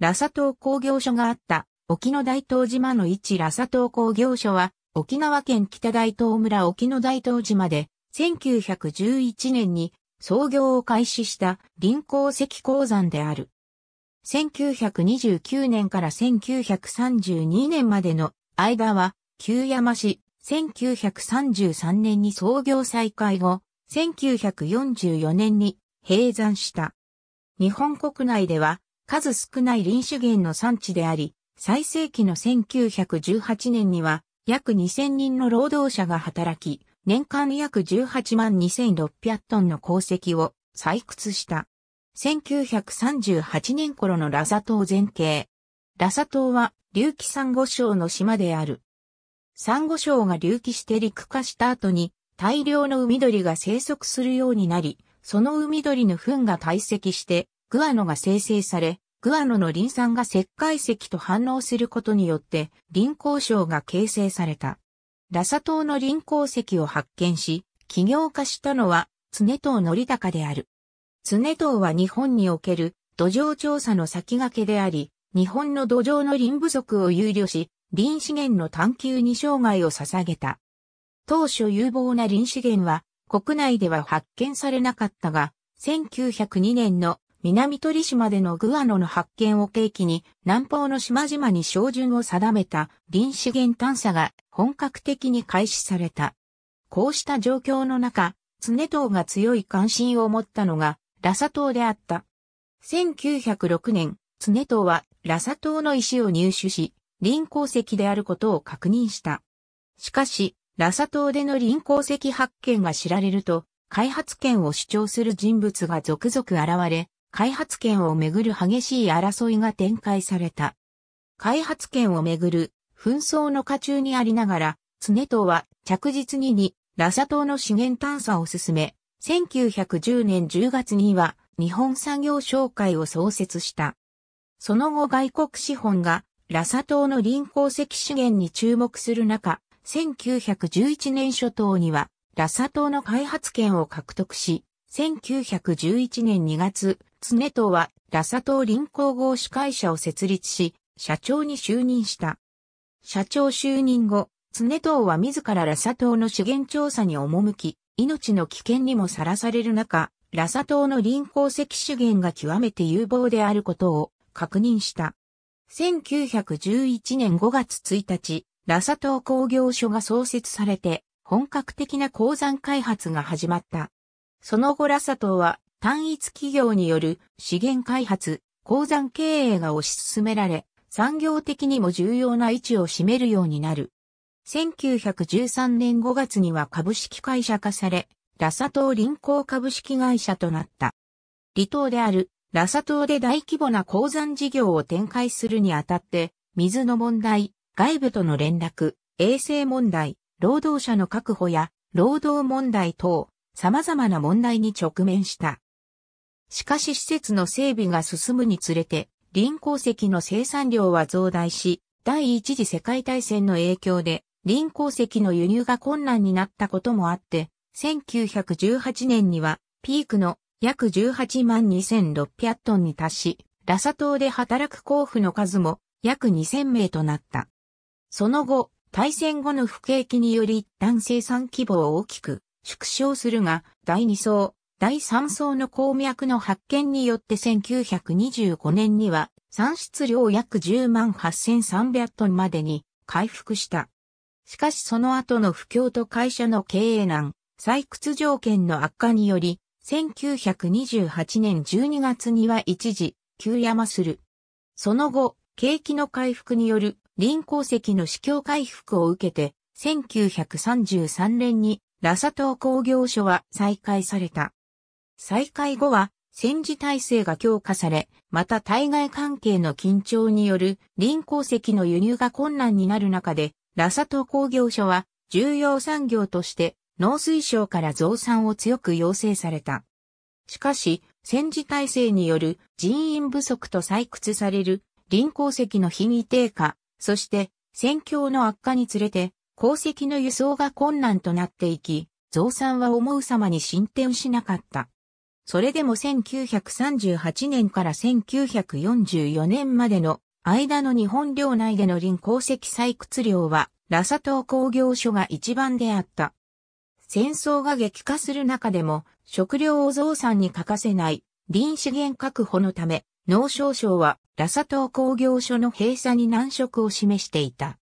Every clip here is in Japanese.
ラサ島工業所があった沖野大東島の一ラサ島工業所は沖縄県北大東村沖野大東島で1911年に創業を開始した臨鉱石鉱山である。1929年から1932年までの間は、旧山市、1933年に創業再開後、1944年に閉山した。日本国内では数少ない林資源の産地であり、最盛期の1918年には約2000人の労働者が働き、年間約18万2600トンの鉱石を採掘した。1938年頃のラザ島全景。ラザ島は隆起サンゴ礁の島である。サンゴ礁が隆起して陸化した後に大量の海鳥が生息するようになり、その海鳥の糞が堆積してグアノが生成され、グアノのリン酸が石灰石と反応することによって、リン鉱床が形成された。ラサ島のリン鉱石を発見し、起業化したのは、常藤則高である。常藤は日本における土壌調査の先駆けであり、日本の土壌のン不足を憂慮し、ン資源の探求に生涯を捧げた。当初有望なン資源は、国内では発見されなかったが、1902年の南鳥島でのグアノの発見を契機に、南方の島々に照準を定めた林資源探査が本格的に開始された。こうした状況の中、常島が強い関心を持ったのが、ラサ島であった。1906年、常島はラサ島の石を入手し、林鉱石であることを確認した。しかし、ラサ島での林鉱石発見が知られると、開発権を主張する人物が続々現れ、開発権をめぐる激しい争いが展開された。開発権をめぐる紛争の渦中にありながら、常党は着実ににラサ島の資源探査を進め、1910年10月には日本産業商会を創設した。その後外国資本がラサ島の臨港石資源に注目する中、1911年初頭にはラサ島の開発権を獲得し、1911年2月、常とは、ラサ島臨港合司会社を設立し、社長に就任した。社長就任後、常藤は自らラサ島の資源調査に赴き、命の危険にもさらされる中、ラサ島の臨港石資源が極めて有望であることを確認した。1911年5月1日、ラサ島工業所が創設されて、本格的な鉱山開発が始まった。その後ラサ島は単一企業による資源開発、鉱山経営が推し進められ、産業的にも重要な位置を占めるようになる。1913年5月には株式会社化され、ラサ島臨港株式会社となった。離島であるラサ島で大規模な鉱山事業を展開するにあたって、水の問題、外部との連絡、衛生問題、労働者の確保や労働問題等、様々な問題に直面した。しかし施設の整備が進むにつれて、輪鉱石の生産量は増大し、第一次世界大戦の影響で、輪鉱石の輸入が困難になったこともあって、1918年には、ピークの約18万2600トンに達し、ラサ島で働く交付の数も約2000名となった。その後、大戦後の不景気により一旦生産規模を大きく縮小するが、第2層、第3層の鉱脈の発見によって1925年には産出量約10万8300トンまでに回復した。しかしその後の不況と会社の経営難、採掘条件の悪化により、1928年12月には一時、休山する。その後、景気の回復による臨鉱石の市況回復を受けて、1933年にラサ島工業所は再開された。再開後は戦時体制が強化され、また対外関係の緊張による臨鉱石の輸入が困難になる中で、ラサト工業所は重要産業として農水省から増産を強く要請された。しかし、戦時体制による人員不足と採掘される臨鉱石の品位低下、そして戦況の悪化につれて鉱石の輸送が困難となっていき、増産は思う様に進展しなかった。それでも1938年から1944年までの間の日本領内での林鉱石採掘量は、ラサ島工業所が一番であった。戦争が激化する中でも、食料を増産に欠かせない林資源確保のため、農商省はラサ島工業所の閉鎖に難色を示していた。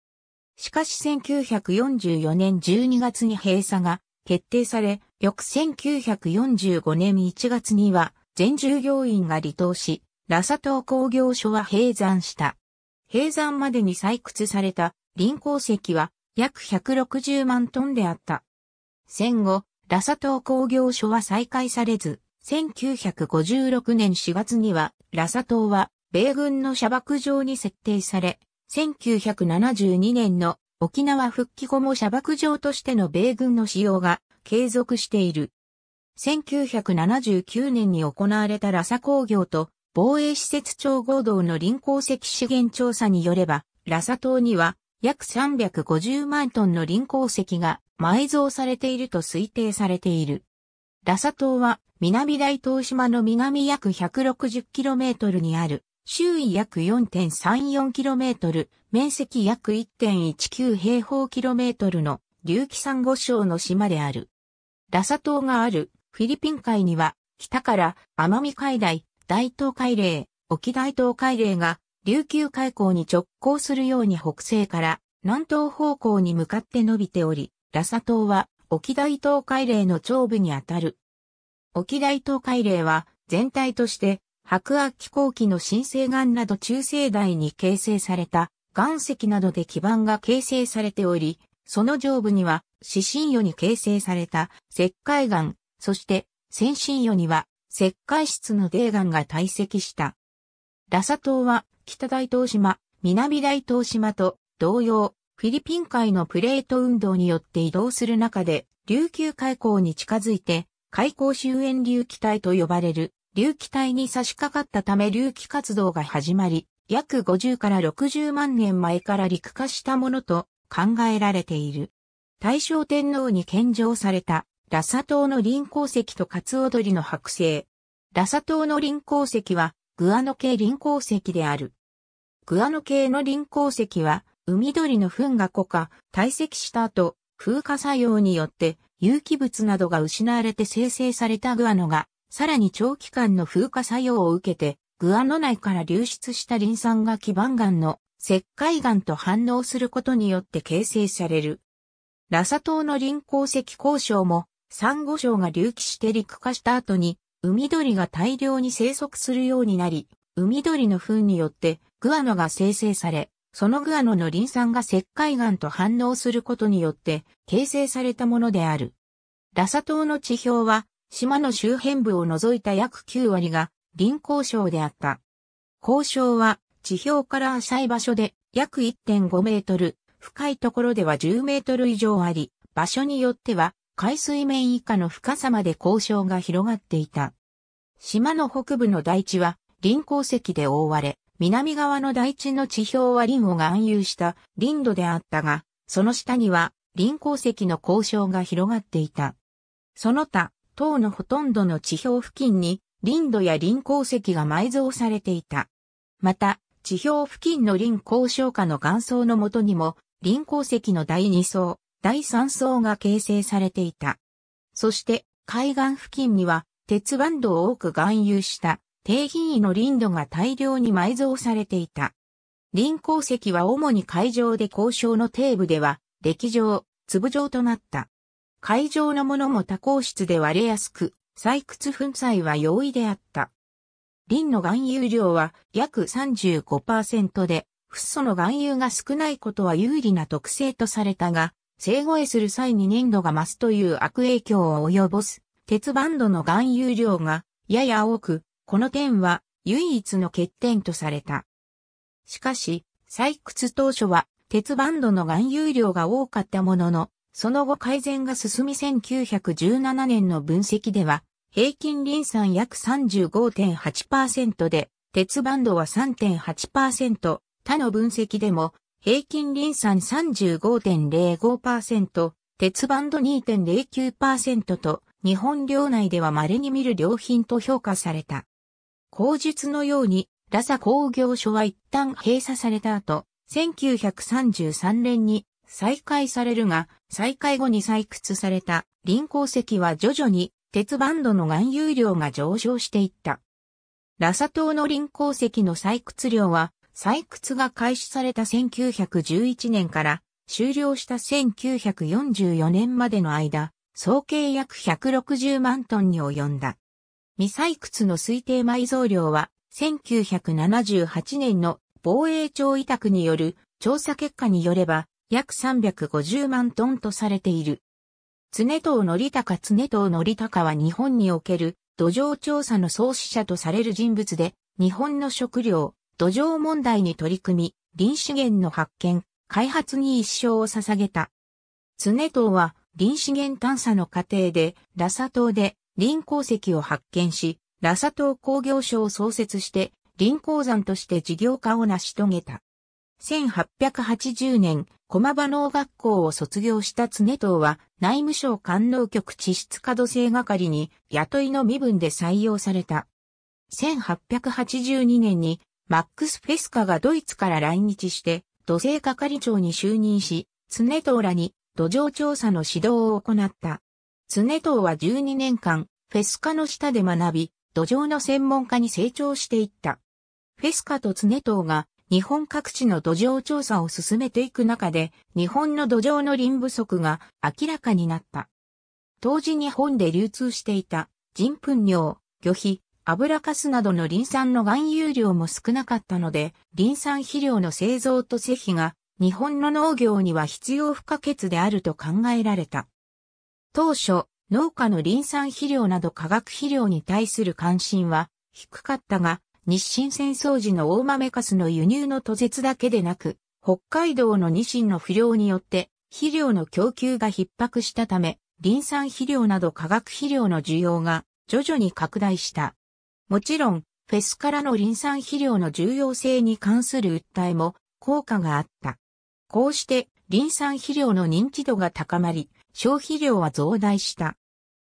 しかし1944年12月に閉鎖が決定され、翌1945年1月には全従業員が離党し、ラサ島工業所は閉山した。閉山までに採掘された林鉱石は約160万トンであった。戦後、ラサ島工業所は再開されず、1956年4月には、ラサ島は米軍の射爆場に設定され、1972年の沖縄復帰後も砂漠場としての米軍の使用が継続している。1979年に行われたラサ工業と防衛施設長合同の臨鉱石資源調査によれば、ラサ島には約350万トンの臨鉱石が埋蔵されていると推定されている。ラサ島は南大東島の南約 160km にある周囲約 4.34km、面積約1.19平方キロメートルの隆起珊瑚礁の島である。ラサ島があるフィリピン海には、北から奄美海大、大東海嶺、沖大東海嶺が琉球海溝に直行するように北西から南東方向に向かって伸びており、ラサ島は沖大東海嶺の頂部にあたる。沖大東海嶺は全体として白亜紀後期の新生岩など中生代に形成された岩石などで基盤が形成されており、その上部には死神魚に形成された石灰岩、そして先進魚には石灰質の泥岩が堆積した。ラサ島は北大東島、南大東島と同様、フィリピン海のプレート運動によって移動する中で、琉球海溝に近づいて、海溝周辺流気体と呼ばれる隆起帯に差し掛かったため隆起活動が始まり、約50から60万年前から陸化したものと考えられている。大正天皇に献上された、ラサ島の臨鉱石とカツオドリの剥製。ラサ島の臨鉱石は、グアノ系臨鉱石である。グアノ系の臨鉱石は、海鳥の糞が固化、堆積した後、風化作用によって、有機物などが失われて生成されたグアノがさらに長期間の風化作用を受けて、グアノ内から流出したリン酸が基板岩の石灰岩と反応することによって形成される。ラサ島の臨鉱石鉱床も、サンゴ礁が隆起して陸化した後に、海鳥が大量に生息するようになり、海鳥の糞によってグアノが生成され、そのグアノのリン酸が石灰岩と反応することによって形成されたものである。ラサ島の地表は島の周辺部を除いた約9割が林港礁であった。交渉は地表から浅い場所で約1.5メートル、深いところでは10メートル以上あり、場所によっては海水面以下の深さまで交渉が広がっていた。島の北部の大地は林港石で覆われ、南側の大地の地表は林を含有した林土であったが、その下には林港石の交渉が広がっていた。その他、塔のほとんどの地表付近に林土や林鉱石が埋蔵されていた。また、地表付近の林鉱床下の岩層のもとにも、林鉱石の第二層、第三層が形成されていた。そして、海岸付近には、鉄板土を多く含有した低品位の林土が大量に埋蔵されていた。林鉱石は主に海上で交渉の底部では、歴上、粒状となった。海上のものも多鉱質で割れやすく、採掘粉砕は容易であった。林の含有量は約35%で、フッ素の含有が少ないことは有利な特性とされたが、生護へする際に粘度が増すという悪影響を及ぼす、鉄バンドの含有量がやや多く、この点は唯一の欠点とされた。しかし、採掘当初は鉄バンドの含有量が多かったものの、その後改善が進み1917年の分析では、平均リン酸約35.8%で、鉄バンドは3.8%、他の分析でも、平均リン酸35.05%、鉄バンド2.09%と、日本領内では稀に見る良品と評価された。口述のように、ラサ工業所は一旦閉鎖された後、1933年に再開されるが、再開後に採掘された林鉱石は徐々に鉄バンドの含有量が上昇していった。ラサ島の林鉱石の採掘量は採掘が開始された1911年から終了した1944年までの間、総計約160万トンに及んだ。未採掘の推定埋蔵量は1978年の防衛庁委託による調査結果によれば約350万トンとされている。常藤則高常藤則高は日本における土壌調査の創始者とされる人物で、日本の食料、土壌問題に取り組み、林資源の発見、開発に一生を捧げた。常藤は林資源探査の過程で、ラサ島で林鉱石を発見し、ラサ島工業所を創設して、林鉱山として事業化を成し遂げた。1880年、駒場農学校を卒業した常藤は、内務省官能局地質化土星係に雇いの身分で採用された。1882年に、マックス・フェスカがドイツから来日して、土星係長に就任し、常藤らに土壌調査の指導を行った。常藤は12年間、フェスカの下で学び、土壌の専門家に成長していった。フェスカと常藤が日本各地の土壌調査を進めていく中で、日本の土壌の林不足が明らかになった。当時日本で流通していた、人糞尿、魚皮、油かすなどの林産の含有量も少なかったので、林産肥料の製造と施肥が日本の農業には必要不可欠であると考えられた。当初、農家の林産肥料など化学肥料に対する関心は低かったが、日清戦争時の大豆カスの輸入の途絶だけでなく、北海道のニシンの不良によって肥料の供給が逼迫したため、ン産肥料など化学肥料の需要が徐々に拡大した。もちろん、フェスからのン産肥料の重要性に関する訴えも効果があった。こうしてン産肥料の認知度が高まり、消費量は増大した。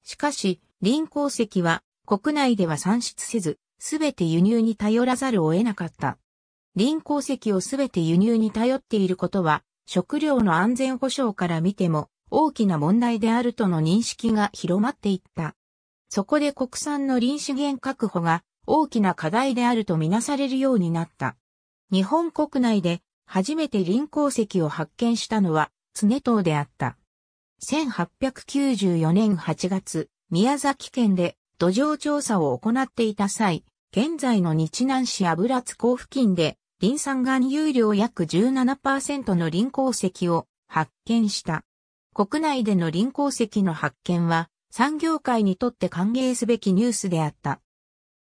しかし、臨鉱石は国内では産出せず、すべて輸入に頼らざるを得なかった。林鉱石をすべて輸入に頼っていることは、食料の安全保障から見ても大きな問題であるとの認識が広まっていった。そこで国産の林資源確保が大きな課題であるとみなされるようになった。日本国内で初めて林鉱石を発見したのは常島であった。1894年8月、宮崎県で土壌調査を行っていた際、現在の日南市油津港付近で、ン酸含有量約17%のン鉱石を発見した。国内でのン鉱石の発見は、産業界にとって歓迎すべきニュースであった。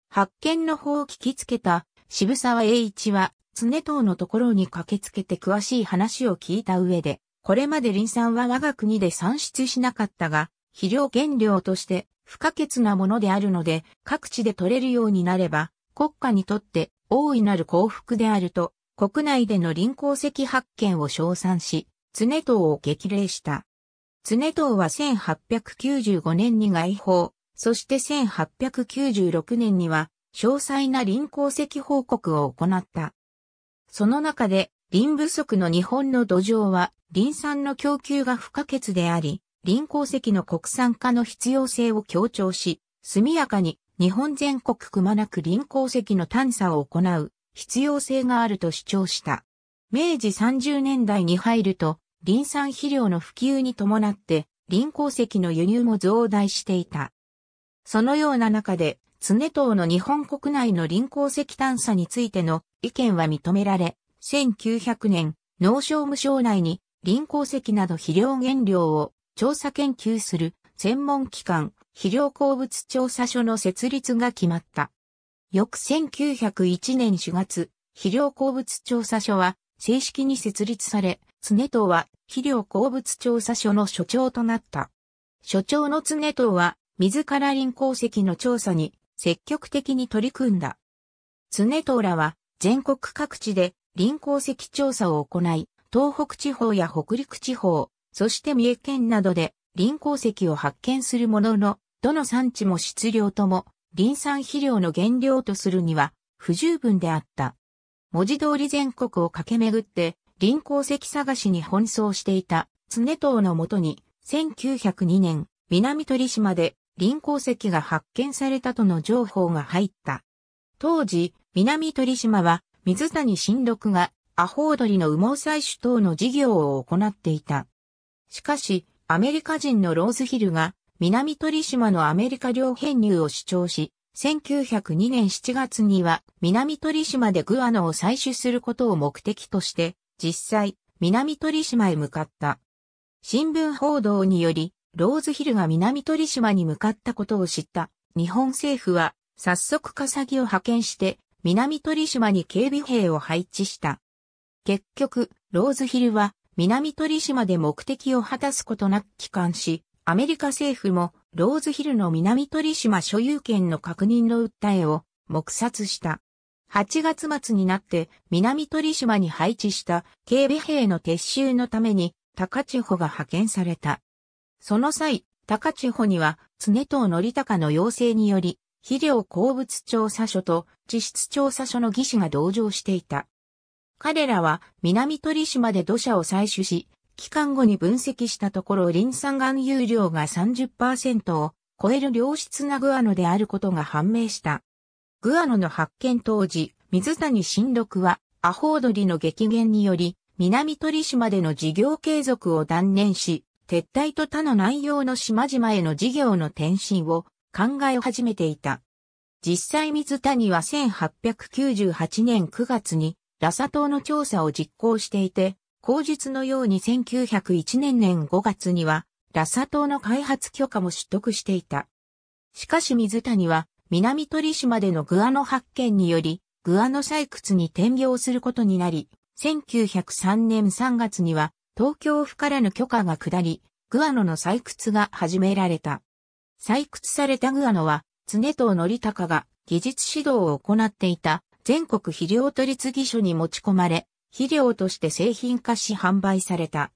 発見の方を聞きつけた渋沢栄一は、常藤のところに駆けつけて詳しい話を聞いた上で、これまでン酸は我が国で産出しなかったが、肥料原料として不可欠なものであるので、各地で取れるようになれば、国家にとって大いなる幸福であると、国内での臨港石発見を称賛し、常藤を激励した。常藤は1895年に外報、そして1896年には、詳細な臨港石報告を行った。その中で、林不足の日本の土壌は、林産の供給が不可欠であり、臨鉱石の国産化の必要性を強調し、速やかに日本全国くまなく臨鉱石の探査を行う必要性があると主張した。明治30年代に入ると、臨産肥料の普及に伴って、臨鉱石の輸入も増大していた。そのような中で、常東の日本国内の臨鉱石探査についての意見は認められ、1900年、農商務省内に臨鉱石など肥料原料を調査研究する専門機関、肥料鉱物調査所の設立が決まった。翌1901年4月、肥料鉱物調査所は正式に設立され、常藤は肥料鉱物調査所の所長となった。所長の常藤は自ら林鉱石の調査に積極的に取り組んだ。常藤らは全国各地で林鉱石調査を行い、東北地方や北陸地方、そして三重県などで林鉱石を発見するものの、どの産地も質量とも、林産肥料の原料とするには不十分であった。文字通り全国を駆け巡って、林鉱石探しに奔走していた常藤のもとに、1902年、南鳥島で林鉱石が発見されたとの情報が入った。当時、南鳥島は水谷新六がアホウドリの羽毛採取等の事業を行っていた。しかし、アメリカ人のローズヒルが南鳥島のアメリカ領編入を主張し、1902年7月には南鳥島でグアノを採取することを目的として、実際、南鳥島へ向かった。新聞報道により、ローズヒルが南鳥島に向かったことを知った日本政府は早速笠木を派遣して南鳥島に警備兵を配置した。結局、ローズヒルは南鳥島で目的を果たすことなく帰還し、アメリカ政府もローズヒルの南鳥島所有権の確認の訴えを黙殺した。8月末になって南鳥島に配置した警備兵の撤収のために高千穂が派遣された。その際、高千穂には常藤則高の要請により、肥料鉱物調査所と地質調査所の技師が同乗していた。彼らは南鳥島で土砂を採取し、期間後に分析したところリン酸含有量が30%を超える良質なグアノであることが判明した。グアノの発見当時、水谷新六はアホウドリの激減により、南鳥島での事業継続を断念し、撤退と他の内容の島々への事業の転身を考え始めていた。実際水谷は1898年9月にラサ島の調査を実行していて、口述のように1901年年5月には、ラサ島の開発許可も取得していた。しかし水谷は、南鳥島でのグアノ発見により、グアノ採掘に転業することになり、1903年3月には、東京府からの許可が下り、グアノの採掘が始められた。採掘されたグアノは、常藤則隆が技術指導を行っていた全国肥料取次所に持ち込まれ、肥料として製品化し販売された。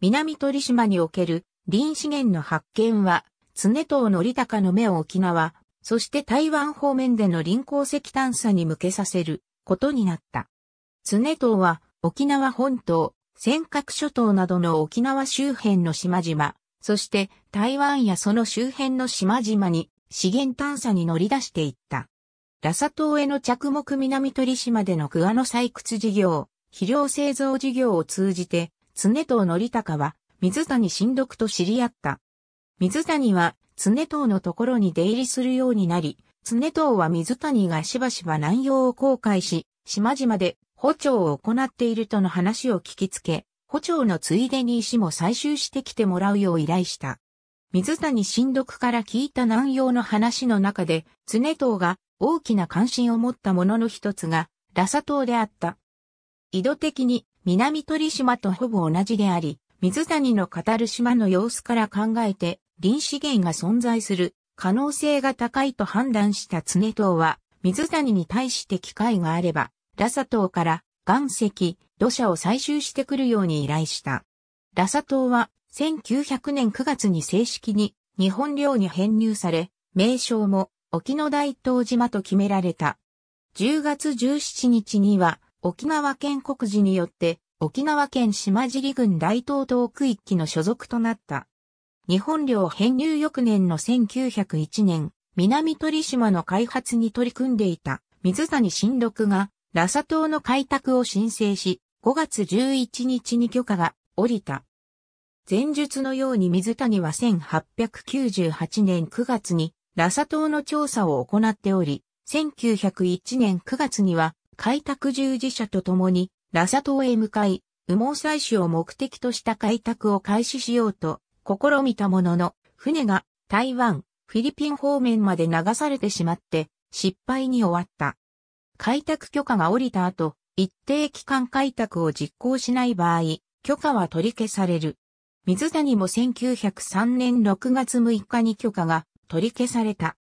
南鳥島における林資源の発見は、常藤則高の目を沖縄、そして台湾方面での林鉱石探査に向けさせることになった。常藤は沖縄本島、尖閣諸島などの沖縄周辺の島々、そして台湾やその周辺の島々に資源探査に乗り出していった。ラサ島への着目南鳥島での桑の採掘事業、肥料製造事業を通じて、常藤則隆は、水谷新読と知り合った。水谷は、常藤のところに出入りするようになり、常藤は水谷がしばしば南洋を航海し、島々で補聴を行っているとの話を聞きつけ、補聴のついでに石も採集してきてもらうよう依頼した。水谷新読から聞いた南洋の話の中で、常藤が大きな関心を持ったものの一つが、ラサ島であった。井戸的に南鳥島とほぼ同じであり、水谷の語る島の様子から考えて、林資源が存在する可能性が高いと判断した常島は、水谷に対して機会があれば、ラサ島から岩石、土砂を採集してくるように依頼した。ラサ島は1900年9月に正式に日本領に編入され、名称も沖野大東島と決められた。10月17日には、沖縄県国事によって、沖縄県島尻郡大東東区域の所属となった。日本領編入翌年の1901年、南鳥島の開発に取り組んでいた水谷新六が、ラサ島の開拓を申請し、5月11日に許可が下りた。前述のように水谷は1898年9月にラサ島の調査を行っており、1901年9月には開拓従事者と共にラサ島へ向かい、羽毛採取を目的とした開拓を開始しようと試みたものの、船が台湾、フィリピン方面まで流されてしまって失敗に終わった。開拓許可が下りた後、一定期間開拓を実行しない場合、許可は取り消される。水谷も1903年6月6日に許可が取り消された。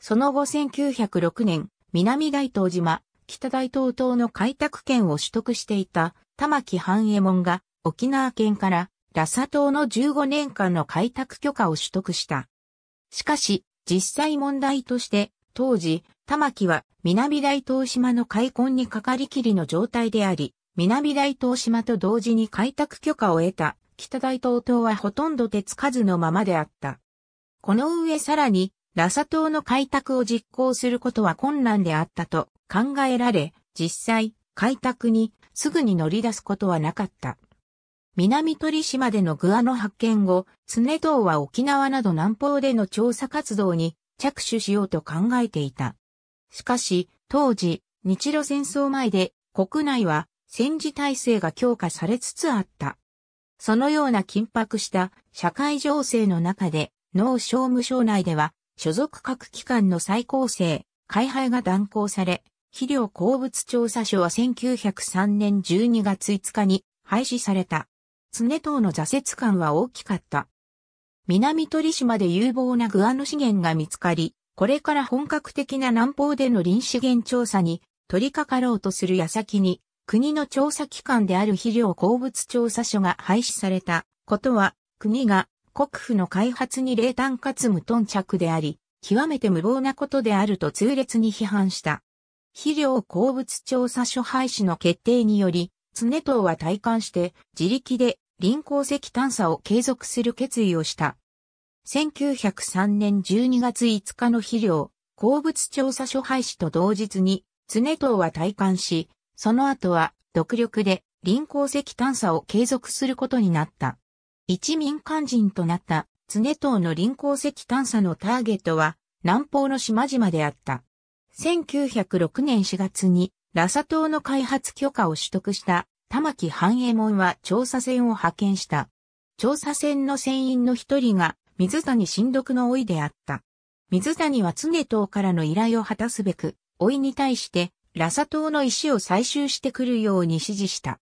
その後1906年、南大東島、北大東島の開拓権を取得していた玉木半右衛門が沖縄県からラサ島の15年間の開拓許可を取得した。しかし、実際問題として、当時、玉木は南大東島の開墾にかかりきりの状態であり、南大東島と同時に開拓許可を得た北大東島はほとんど手つかずのままであった。この上さらに、ラサ島の開拓を実行することは困難であったと考えられ、実際、開拓にすぐに乗り出すことはなかった。南鳥島でのグアの発見後、常藤は沖縄など南方での調査活動に着手しようと考えていた。しかし、当時、日露戦争前で国内は戦時体制が強化されつつあった。そのような緊迫した社会情勢の中で農商務省内では、所属各機関の再構成、開廃が断行され、肥料鉱物調査所は1903年12月5日に廃止された。常党の挫折感は大きかった。南鳥島で有望なグアノ資源が見つかり、これから本格的な南方での林資源調査に取り掛かろうとする矢先に、国の調査機関である肥料鉱物調査所が廃止されたことは、国が国府の開発に冷淡かつ無頓着であり、極めて無謀なことであると痛烈に批判した。肥料鉱物調査所廃止の決定により、常藤は体感して自力で臨鉱石探査を継続する決意をした。1903年12月5日の肥料、鉱物調査所廃止と同日に、常藤は体感し、その後は独力で臨鉱石探査を継続することになった。一民間人となった常藤の臨港石探査のターゲットは南方の島々であった。1906年4月にラサ島の開発許可を取得した玉木半栄衛門は調査船を派遣した。調査船の船員の一人が水谷新読の老いであった。水谷は常藤からの依頼を果たすべく、老いに対してラサ島の石を採集してくるように指示した。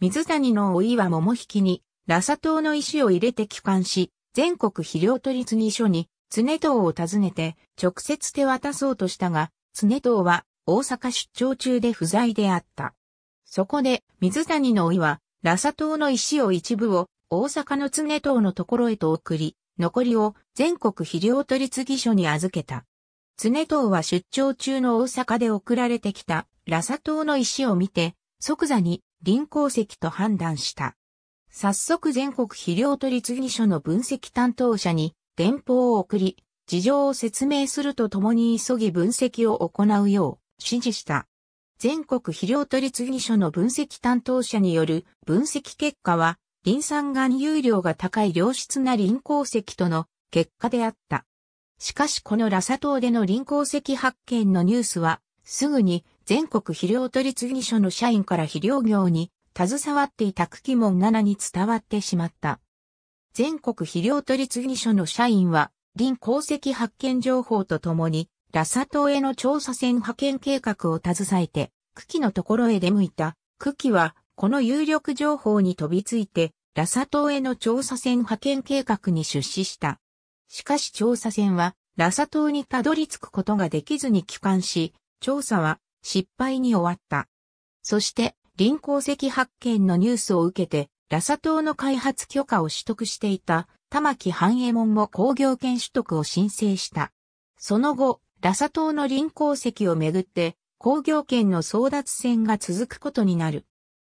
水谷の老いは桃引きにラサ島の石を入れて帰還し、全国肥料取次所に、常藤を訪ねて、直接手渡そうとしたが、常藤は大阪出張中で不在であった。そこで、水谷の老は、ラサ島の石を一部を、大阪の常藤のところへと送り、残りを全国肥料取次所に預けた。常藤は出張中の大阪で送られてきた、ラサ島の石を見て、即座に臨鉱石と判断した。早速全国肥料取次所の分析担当者に電報を送り、事情を説明するとともに急ぎ分析を行うよう指示した。全国肥料取次所の分析担当者による分析結果は、リン酸含有量が高い良質なリン鉱石との結果であった。しかしこのラサ島でのリン鉱石発見のニュースは、すぐに全国肥料取次所の社員から肥料業に携わっていた久喜門7に伝わってしまった。全国肥料取次所の社員は、林鉱石発見情報とともに、ラサ島への調査船派遣計画を携えて、久喜のところへ出向いた。久喜は、この有力情報に飛びついて、ラサ島への調査船派遣計画に出資した。しかし調査船は、ラサ島にたどり着くことができずに帰還し、調査は失敗に終わった。そして、林鉱石発見のニュースを受けて、ラサ島の開発許可を取得していた玉木半栄衛門も工業権取得を申請した。その後、ラサ島の林鉱石をめぐって、工業権の争奪戦が続くことになる。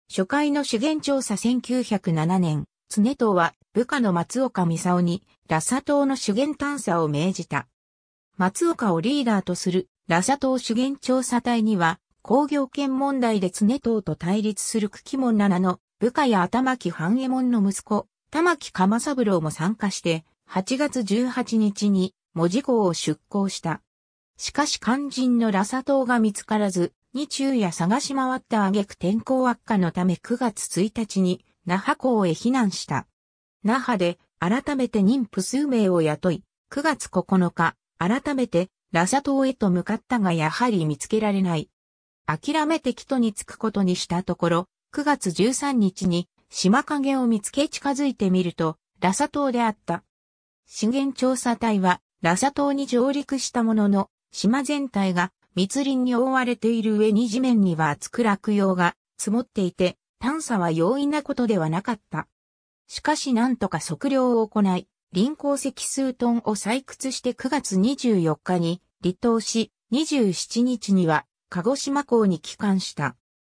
初回の資源調査1907年、常藤は部下の松岡美夫にラサ島の資源探査を命じた。松岡をリーダーとするラサ島資源調査隊には工業圏問題で常党と対立する久喜門七の部下や頭木半右衛門の息子、玉木鎌三郎も参加して、8月18日に門司港を出港した。しかし肝心の羅サ島が見つからず、日中夜探し回った挙句天候悪化のため9月1日に那覇港へ避難した。那覇で改めて妊婦数名を雇い、9月9日、改めて羅サ島へと向かったがやはり見つけられない。諦めて木戸に着くことにしたところ、9月13日に島影を見つけ近づいてみると、ラサ島であった。資源調査隊は、ラサ島に上陸したものの、島全体が密林に覆われている上に地面には厚く落葉が積もっていて、探査は容易なことではなかった。しかし何とか測量を行い、臨鉱石数トンを採掘して9月24日に離島し、27日には鹿児島港に帰還した。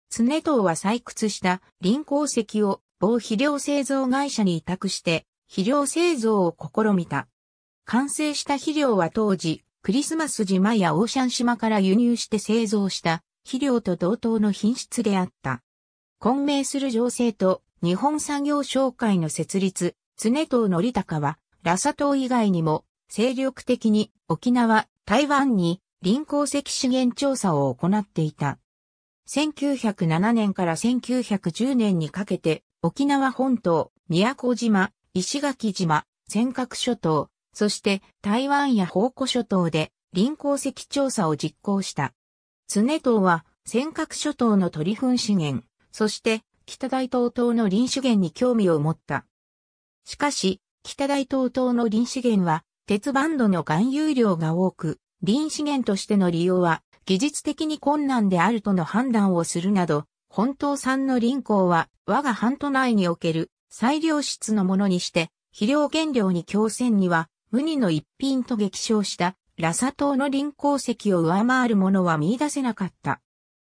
常藤は採掘した林鉱石を某肥料製造会社に委託して、肥料製造を試みた。完成した肥料は当時、クリスマス島やオーシャン島から輸入して製造した肥料と同等の品質であった。混迷する情勢と日本産業商会の設立、常藤則高は、ラサ島以外にも精力的に沖縄、台湾に林港石資源調査を行っていた。1907年から1910年にかけて、沖縄本島、宮古島、石垣島、尖閣諸島、そして台湾や宝庫諸島で林港石調査を実行した。常島は尖閣諸島の鳥粉資源、そして北大東島の林資源に興味を持った。しかし、北大東島の林資源は鉄バンドの含有量が多く、林資源としての利用は技術的に困難であるとの判断をするなど、本島産の林港は我が半島内における裁量質のものにして、肥料原料に強戦には無二の一品と激賞したラサ島の林鉱石を上回るものは見出せなかった。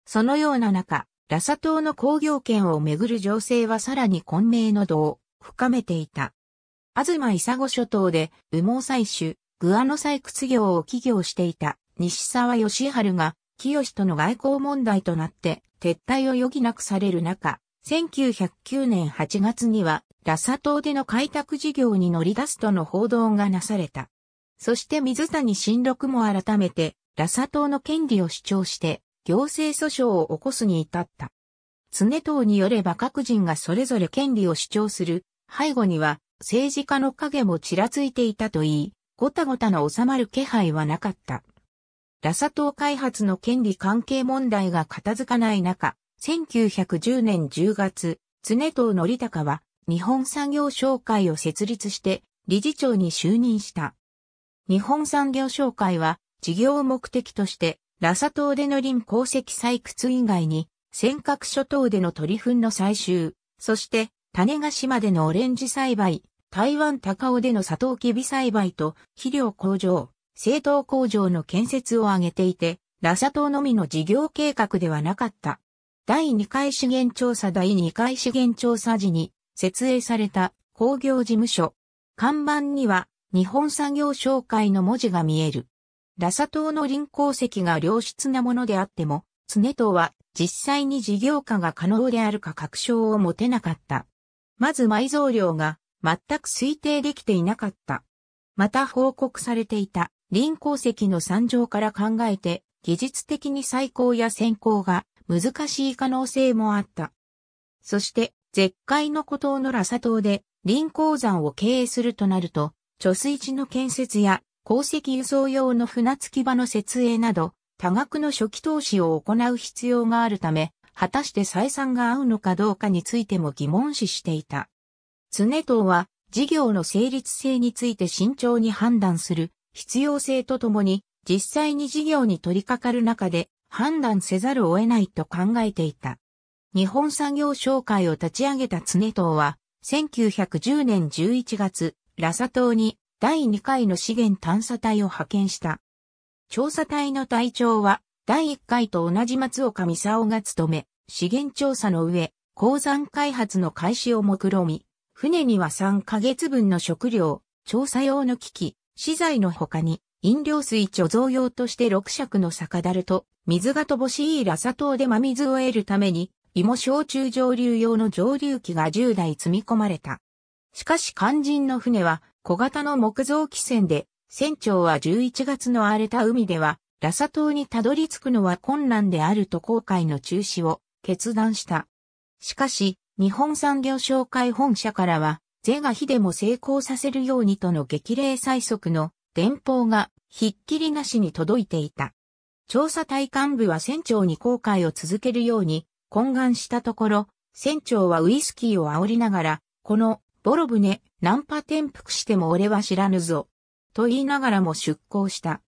そのような中、ラサ島の工業圏をめぐる情勢はさらに混迷の度を深めていた。東伊佐諸島で羽毛採取、グアノ採掘業を起業していた西沢義春が清との外交問題となって撤退を余儀なくされる中、1909年8月にはラサ島での開拓事業に乗り出すとの報道がなされた。そして水谷新六も改めてラサ島の権利を主張して行政訴訟を起こすに至った。常党によれば各人がそれぞれ権利を主張する背後には政治家の影もちらついていたといい、ごたごたの収まる気配はなかった。ラサ島開発の権利関係問題が片付かない中、1910年10月、常藤則高は日本産業商会を設立して理事長に就任した。日本産業商会は事業目的としてラサ島での林鉱石採掘以外に尖閣諸島での取り分の採集、そして種ヶ島でのオレンジ栽培、台湾高尾でのサトウキビ栽培と肥料工場、製糖工場の建設を挙げていて、ラサ島のみの事業計画ではなかった。第2回資源調査第2回資源調査時に設営された工業事務所。看板には日本産業紹介の文字が見える。ラサ島の臨鉱石が良質なものであっても、常とは実際に事業化が可能であるか確証を持てなかった。まず埋蔵量が全く推定できていなかった。また報告されていた臨鉱石の惨状から考えて、技術的に再興や選行が難しい可能性もあった。そして、絶海の孤島のラサ島で臨鉱山を経営するとなると、貯水池の建設や鉱石輸送用の船着き場の設営など、多額の初期投資を行う必要があるため、果たして採算が合うのかどうかについても疑問視していた。常藤は事業の成立性について慎重に判断する必要性とともに実際に事業に取り掛かる中で判断せざるを得ないと考えていた。日本産業商会を立ち上げた常藤は1910年11月、ラサ島に第2回の資源探査隊を派遣した。調査隊の隊長は第1回と同じ松岡美沙が務め、資源調査の上、鉱山開発の開始を目論み、船には3ヶ月分の食料、調査用の機器、資材の他に、飲料水貯蔵用として6尺の酒樽と、水が乏しいラサ島で真水を得るために、芋焼酎蒸留用の蒸留機が10台積み込まれた。しかし肝心の船は小型の木造汽船で、船長は11月の荒れた海では、ラサ島にたどり着くのは困難であると航海の中止を決断した。しかし、日本産業商会本社からは、是が非でも成功させるようにとの激励催促の電報がひっきりなしに届いていた。調査隊幹部は船長に航海を続けるように懇願したところ、船長はウイスキーを煽りながら、このボロ船、ナンパ転覆しても俺は知らぬぞ。と言いながらも出港した。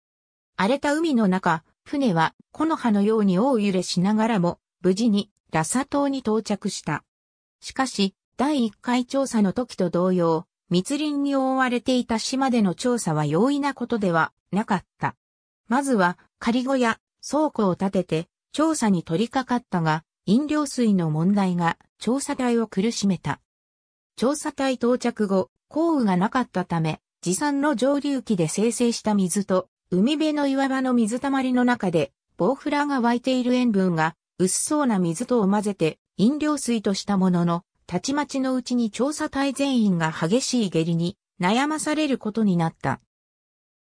荒れた海の中、船は木の葉のように大揺れしながらも、無事にラサ島に到着した。しかし、第1回調査の時と同様、密林に覆われていた島での調査は容易なことではなかった。まずは、仮小屋、倉庫を建てて、調査に取り掛かったが、飲料水の問題が調査隊を苦しめた。調査隊到着後、降雨がなかったため、持参の蒸留機で生成した水と、海辺の岩場の水たまりの中で、ボウフラが湧いている塩分が、薄そうな水とを混ぜて、飲料水としたものの、たちまちのうちに調査隊全員が激しい下痢に悩まされることになった。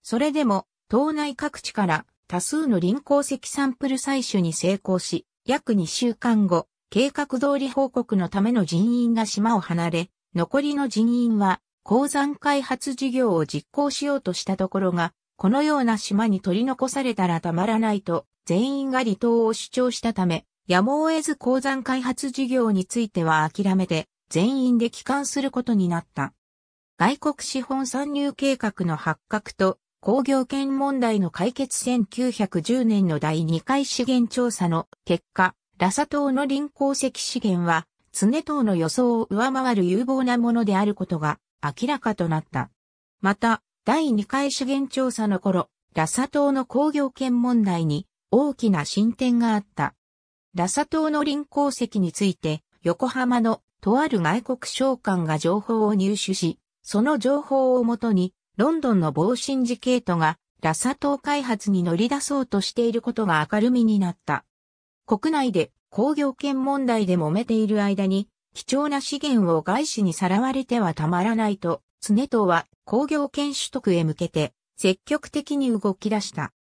それでも、島内各地から多数の臨鉱石サンプル採取に成功し、約2週間後、計画通り報告のための人員が島を離れ、残りの人員は鉱山開発事業を実行しようとしたところが、このような島に取り残されたらたまらないと、全員が離島を主張したため、やむを得ず鉱山開発事業については諦めて全員で帰還することになった。外国資本参入計画の発覚と工業権問題の解決1910年の第2回資源調査の結果、ラサ島の臨鉱石資源は、常島の予想を上回る有望なものであることが明らかとなった。また、第2回資源調査の頃、ラサ島の工業権問題に大きな進展があった。ラサ島の林鉱石について、横浜のとある外国商館が情報を入手し、その情報をもとに、ロンドンの防振ジケートが、ラサ島開発に乗り出そうとしていることが明るみになった。国内で工業圏問題で揉めている間に、貴重な資源を外資にさらわれてはたまらないと、常藤は工業圏取得へ向けて積極的に動き出した。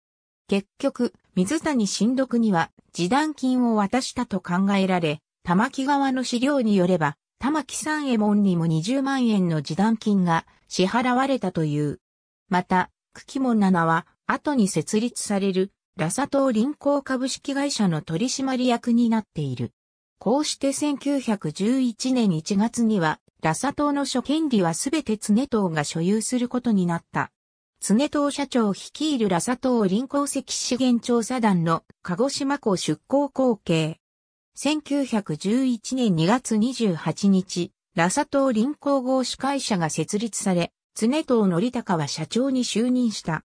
結局、水谷新六には示談金を渡したと考えられ、玉木側の資料によれば、玉木三エモ門にも20万円の示談金が支払われたという。また、久喜門七は、後に設立される、ラサ島臨港株式会社の取締役になっている。こうして1911年1月には、ラサ島の諸権利はすべて常党が所有することになった。常藤社長率いるラサ島林鉱石資源調査団の鹿児島港出港後継。1911年2月28日、ラサ島林鉱合資会社が設立され、常藤則高は社長に就任した。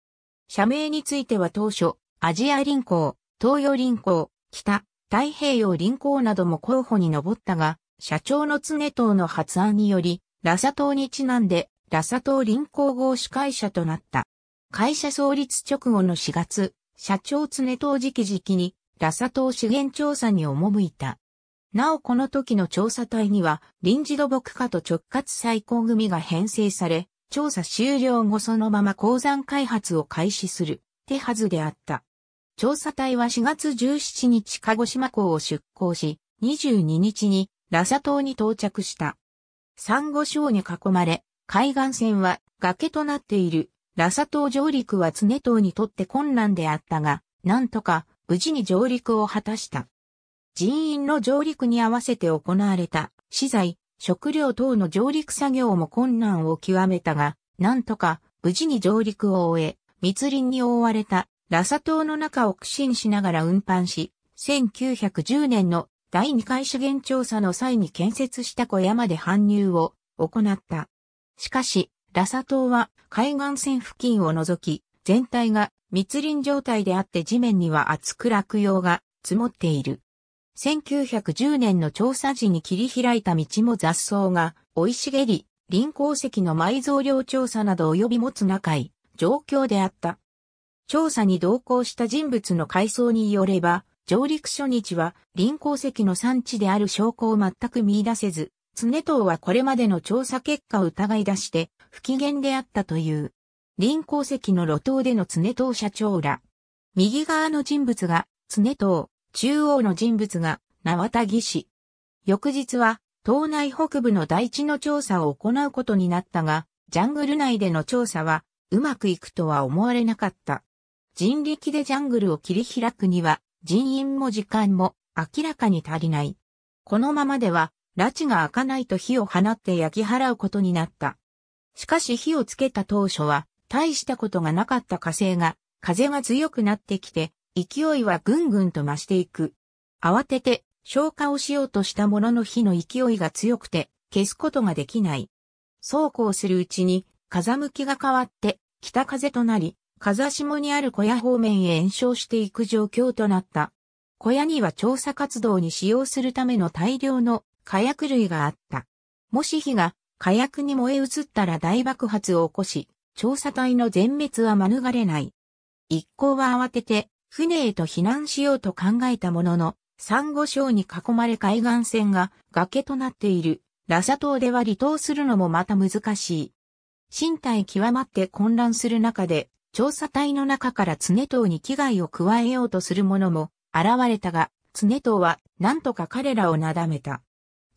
社名については当初、アジア林鉱、東洋林鉱、北、太平洋林鉱なども候補に上ったが、社長の常藤の発案により、ラサ島にちなんで、ラサ島臨港合司会社となった。会社創立直後の4月、社長常当時期時期に、ラサ島資源調査に赴いた。なおこの時の調査隊には、臨時土木課と直轄最高組が編成され、調査終了後そのまま鉱山開発を開始する、手はずであった。調査隊は4月17日鹿児島港を出港し、22日にラサ島に到着した。サンゴ礁に囲まれ、海岸線は崖となっている。ラサ島上陸は常島にとって困難であったが、なんとか無事に上陸を果たした。人員の上陸に合わせて行われた資材、食料等の上陸作業も困難を極めたが、なんとか無事に上陸を終え、密林に覆われたラサ島の中を苦心しながら運搬し、1910年の第2回資源調査の際に建設した小山で搬入を行った。しかし、ラサ島は海岸線付近を除き、全体が密林状態であって地面には厚く落葉が積もっている。1910年の調査時に切り開いた道も雑草が生い茂り、林鉱石の埋蔵量調査など及び持つ中い状況であった。調査に同行した人物の回想によれば、上陸初日は林鉱石の産地である証拠を全く見出せず、常藤はこれまでの調査結果を疑い出して不機嫌であったという。臨鉱石の路頭での常藤社長ら。右側の人物が常藤、中央の人物が縄田義士。翌日は、島内北部の大地の調査を行うことになったが、ジャングル内での調査は、うまくいくとは思われなかった。人力でジャングルを切り開くには、人員も時間も明らかに足りない。このままでは、拉致が開かないと火を放って焼き払うことになった。しかし火をつけた当初は、大したことがなかった火星が、風が強くなってきて、勢いはぐんぐんと増していく。慌てて、消火をしようとしたものの火の勢いが強くて、消すことができない。そうこうするうちに、風向きが変わって、北風となり、風下にある小屋方面へ延焼していく状況となった。小屋には調査活動に使用するための大量の火薬類があった。もし火が火薬に燃え移ったら大爆発を起こし、調査隊の全滅は免れない。一行は慌てて船へと避難しようと考えたものの、珊瑚礁に囲まれ海岸線が崖となっているラサ島では離島するのもまた難しい。身体極まって混乱する中で、調査隊の中から常党に危害を加えようとする者も現れたが、常党は何とか彼らをなだめた。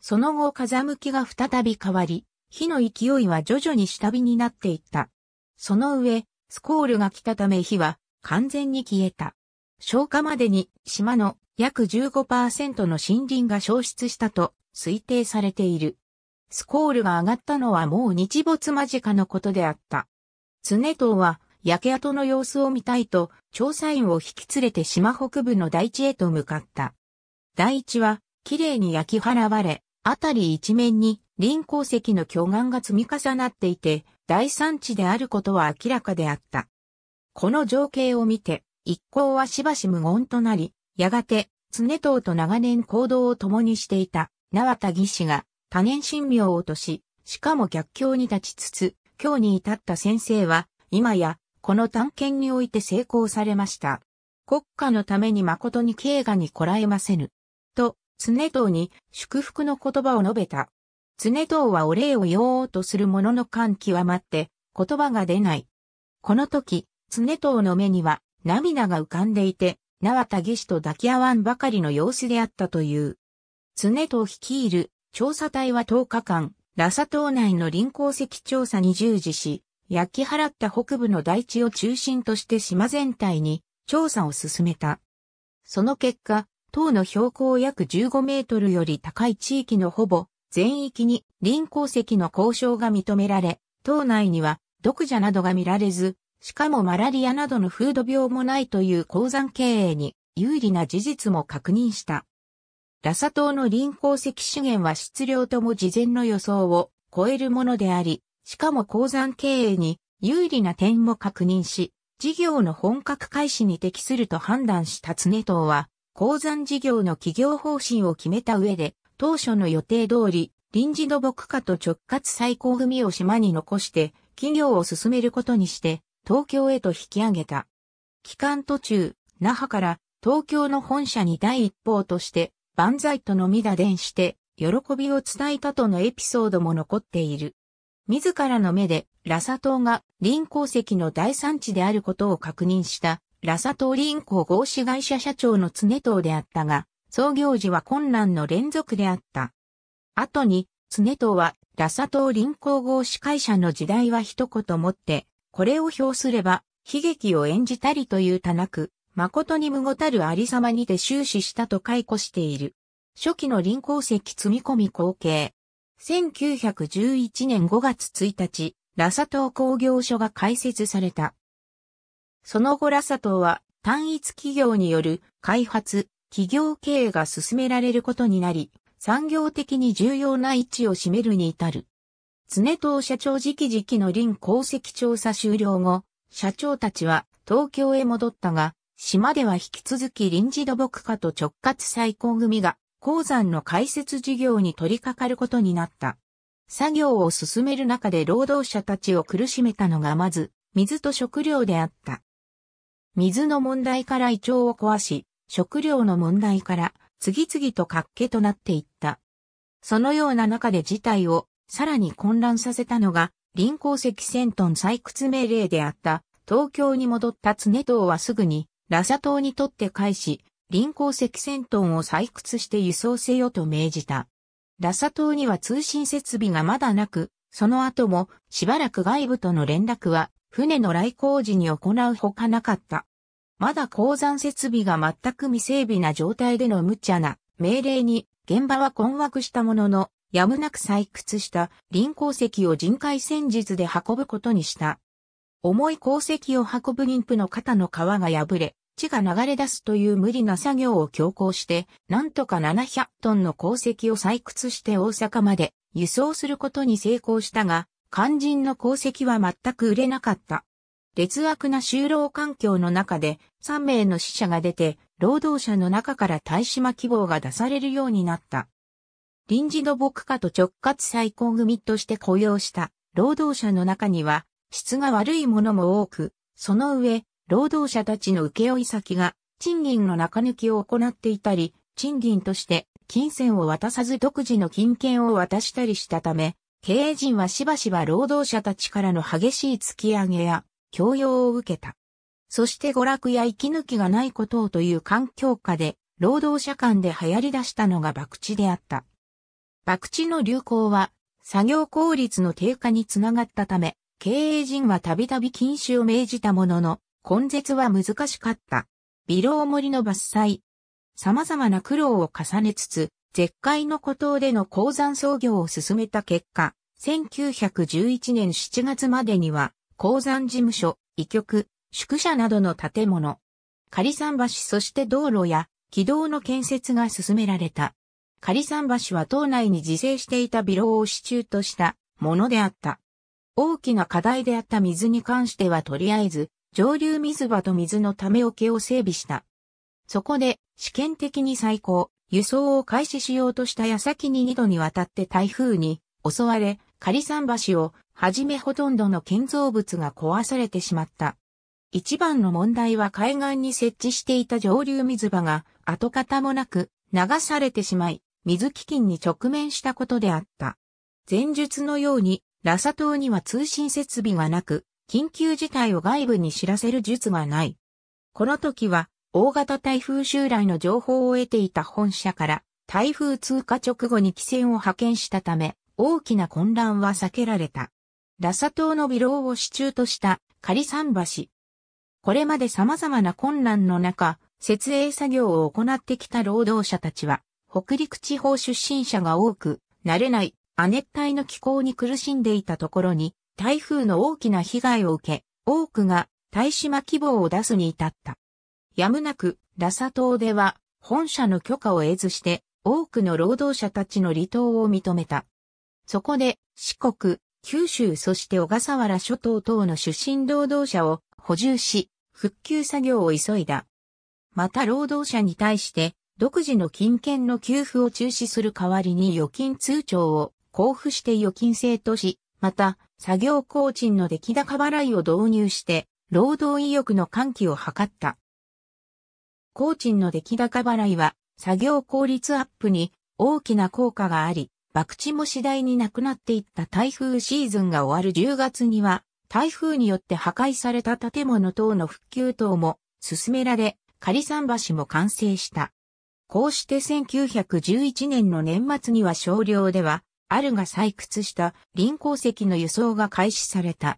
その後風向きが再び変わり、火の勢いは徐々に下火になっていった。その上、スコールが来たため火は完全に消えた。消火までに島の約15%の森林が消失したと推定されている。スコールが上がったのはもう日没間近のことであった。常藤は焼け跡の様子を見たいと調査員を引き連れて島北部の大地へと向かった。大地は綺麗に焼き払われ、あたり一面に臨鉱石の巨岩が積み重なっていて、大産地であることは明らかであった。この情景を見て、一行はしばし無言となり、やがて、常藤と長年行動を共にしていた、縄田義士が、多年神妙を落とし、しかも逆境に立ちつつ、今日に至った先生は、今や、この探検において成功されました。国家のために誠に経過にこらえませぬ。と、常藤に祝福の言葉を述べた。常藤はお礼を言おうとするものの感極まって言葉が出ない。この時、常藤の目には涙が浮かんでいて、縄田義士と抱き合わんばかりの様子であったという。常藤率いる調査隊は10日間、ラサ島内の臨港石調査に従事し、焼き払った北部の大地を中心として島全体に調査を進めた。その結果、塔の標高約15メートルより高い地域のほぼ全域に林鉱石の交渉が認められ、島内には毒蛇などが見られず、しかもマラリアなどの風土病もないという鉱山経営に有利な事実も確認した。ラサ島の林鉱石資源は質量とも事前の予想を超えるものであり、しかも鉱山経営に有利な点も確認し、事業の本格開始に適すると判断した常島は、鉱山事業の企業方針を決めた上で、当初の予定通り、臨時土木課と直轄最高組を島に残して、企業を進めることにして、東京へと引き上げた。期間途中、那覇から東京の本社に第一報として、万歳とのみだ伝して、喜びを伝えたとのエピソードも残っている。自らの目で、ラサ島が臨鉱石の大産地であることを確認したラサトーリンコ合資会社社長の常藤であったが、創業時は困難の連続であった。後に、常藤は、ラサトーリンコ合資会社の時代は一言もって、これを表すれば、悲劇を演じたりというたなく、誠に無ごたるありさまにて終始したと解雇している。初期の臨鉱石積み込み後継。1911年5月1日、ラサ島工業所が開設された。その後ラサトは単一企業による開発、企業経営が進められることになり、産業的に重要な位置を占めるに至る。常藤社長直々の林鉱石調査終了後、社長たちは東京へ戻ったが、島では引き続き臨時土木課と直轄最高組が鉱山の開設事業に取り掛かることになった。作業を進める中で労働者たちを苦しめたのがまず、水と食料であった。水の問題から胃腸を壊し、食料の問題から次々と活気となっていった。そのような中で事態をさらに混乱させたのが、臨港石千トン採掘命令であった東京に戻った常藤はすぐに、ラサ島にとって返し、臨港石千トンを採掘して輸送せよと命じた。ラサ島には通信設備がまだなく、その後もしばらく外部との連絡は船の来航時に行うほかなかった。まだ鉱山設備が全く未整備な状態での無茶な命令に現場は困惑したものの、やむなく採掘した臨鉱石を人海戦術で運ぶことにした。重い鉱石を運ぶ妊婦の肩の皮が破れ、血が流れ出すという無理な作業を強行して、なんとか700トンの鉱石を採掘して大阪まで輸送することに成功したが、肝心の功績は全く売れなかった。劣悪な就労環境の中で3名の死者が出て、労働者の中から大島希望が出されるようになった。臨時の牧家と直轄最高組として雇用した労働者の中には質が悪いものも多く、その上、労働者たちの請負先が賃金の中抜きを行っていたり、賃金として金銭を渡さず独自の金券を渡したりしたため、経営陣はしばしば労働者たちからの激しい突き上げや、強要を受けた。そして娯楽や息抜きがないことをという環境下で、労働者間で流行り出したのが博打であった。博打の流行は、作業効率の低下につながったため、経営陣はたびたび禁止を命じたものの、根絶は難しかった。ビロウ森の伐採。様々な苦労を重ねつつ、絶海の孤島での鉱山操業を進めた結果、1911年7月までには、鉱山事務所、医局、宿舎などの建物、仮桟橋そして道路や軌道の建設が進められた。仮桟橋は島内に自生していたビロを支柱としたものであった。大きな課題であった水に関してはとりあえず、上流水場と水のため桶を整備した。そこで試験的に最高、輸送を開始しようとした矢先に二度にわたって台風に襲われ、仮桟橋をはじめほとんどの建造物が壊されてしまった。一番の問題は海岸に設置していた上流水場が跡形もなく流されてしまい、水基金に直面したことであった。前述のように、ラサ島には通信設備がなく、緊急事態を外部に知らせる術がない。この時は大型台風襲来の情報を得ていた本社から台風通過直後に汽船を派遣したため大きな混乱は避けられた。ラサ島の微老を支柱とした仮桟橋。これまで様々な混乱の中、設営作業を行ってきた労働者たちは、北陸地方出身者が多く、慣れない亜熱帯の気候に苦しんでいたところに、台風の大きな被害を受け、多くが大島希望を出すに至った。やむなく、ラサ島では、本社の許可を得ずして、多くの労働者たちの離島を認めた。そこで、四国、九州そして小笠原諸島等の出身労働者を補充し、復旧作業を急いだ。また労働者に対して、独自の金券の給付を中止する代わりに預金通帳を交付して預金制とし、また、作業工賃の出来高払いを導入して、労働意欲の喚起を図った。工賃の出来高払いは、作業効率アップに大きな効果があり、爆地も次第になくなっていった台風シーズンが終わる10月には、台風によって破壊された建物等の復旧等も進められ、仮桟橋も完成した。こうして1911年の年末には少量では、あるが採掘した臨鉱石の輸送が開始された。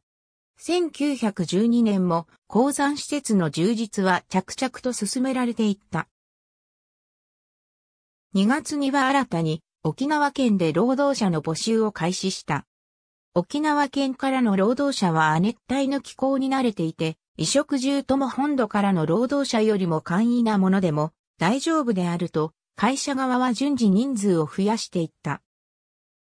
1912年も鉱山施設の充実は着々と進められていった。2月には新たに沖縄県で労働者の募集を開始した。沖縄県からの労働者は亜熱帯の気候に慣れていて、衣食住とも本土からの労働者よりも簡易なものでも大丈夫であると、会社側は順次人数を増やしていった。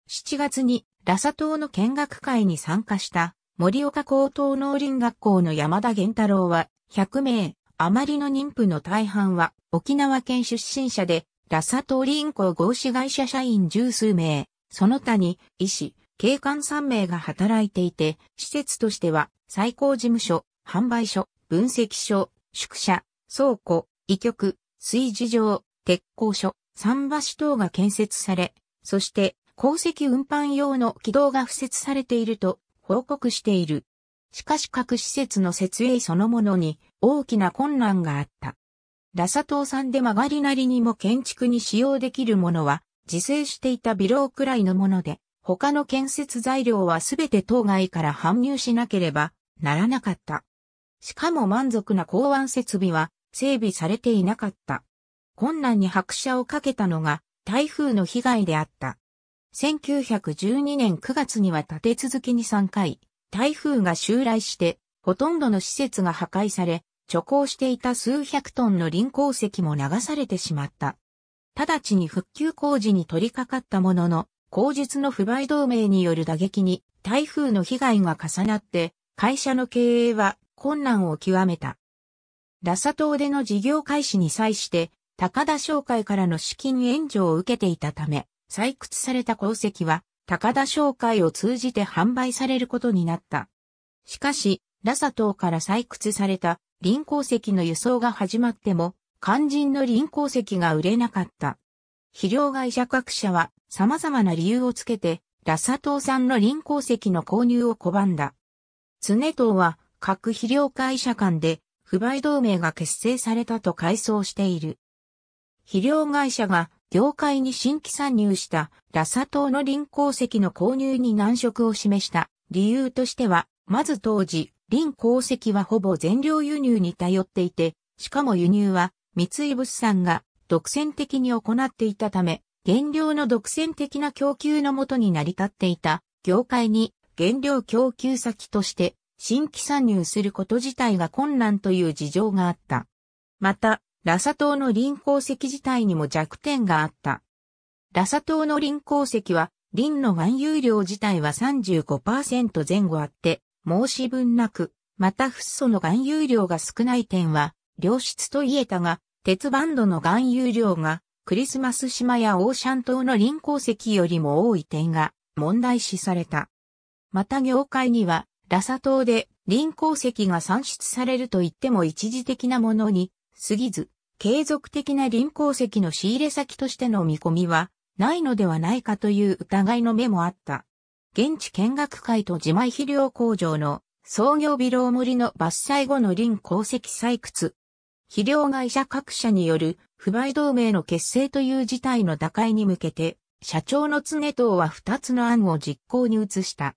7月にラサ島の見学会に参加した森岡高等農林学校の山田源太郎は、100名、余りの妊婦の大半は、沖縄県出身者で、ラサトーンコ合資会社社員十数名、その他に、医師、警官3名が働いていて、施設としては、最高事務所、販売所、分析所、宿舎、倉庫、医局、水事場、鉄工所、桟橋等が建設され、そして、鉱石運搬用の軌道が付設されていると報告している。しかし各施設の設営そのものに大きな困難があった。ラサ島産で曲がりなりにも建築に使用できるものは自生していたビローくらいのもので、他の建設材料はすべて島外から搬入しなければならなかった。しかも満足な港湾設備は整備されていなかった。困難に拍車をかけたのが台風の被害であった。1912年9月には立て続けに3回、台風が襲来して、ほとんどの施設が破壊され、貯行していた数百トンの輪鉱石も流されてしまった。直ちに復旧工事に取り掛かったものの、口述の不買同盟による打撃に台風の被害が重なって、会社の経営は困難を極めた。ラサ島での事業開始に際して、高田商会からの資金援助を受けていたため、採掘された鉱石は、高田商会を通じて販売されることになった。しかし、ラサ島から採掘された林鉱石の輸送が始まっても、肝心の林鉱石が売れなかった。肥料会社各社は様々な理由をつけて、ラサ島産の林鉱石の購入を拒んだ。常島は各肥料会社間で不買同盟が結成されたと回想している。肥料会社が業界に新規参入したラサ島の林鉱石の購入に難色を示した理由としては、まず当時、林鉱石はほぼ全量輸入に頼っていて、しかも輸入は三井物産が独占的に行っていたため、原料の独占的な供給のもとに成り立っていた業界に原料供給先として新規参入すること自体が困難という事情があった。また、ラサ島の林鉱石自体にも弱点があった。ラサ島の林鉱石は、林の含有量自体は35%前後あって、申し分なく、またフッ素の含有量が少ない点は、良質と言えたが、鉄バンドの含有量が、クリスマス島やオーシャン島の林鉱石よりも多い点が、問題視された。また業界には、ラサ島で林鉱石が産出されると言っても一時的なものに過ぎず、継続的な臨鉱石の仕入れ先としての見込みはないのではないかという疑いの目もあった。現地見学会と自前肥料工場の創業ビロー森の伐採後の林鉱石採掘。肥料会社各社による不買同盟の結成という事態の打開に向けて、社長の常藤は二つの案を実行に移した。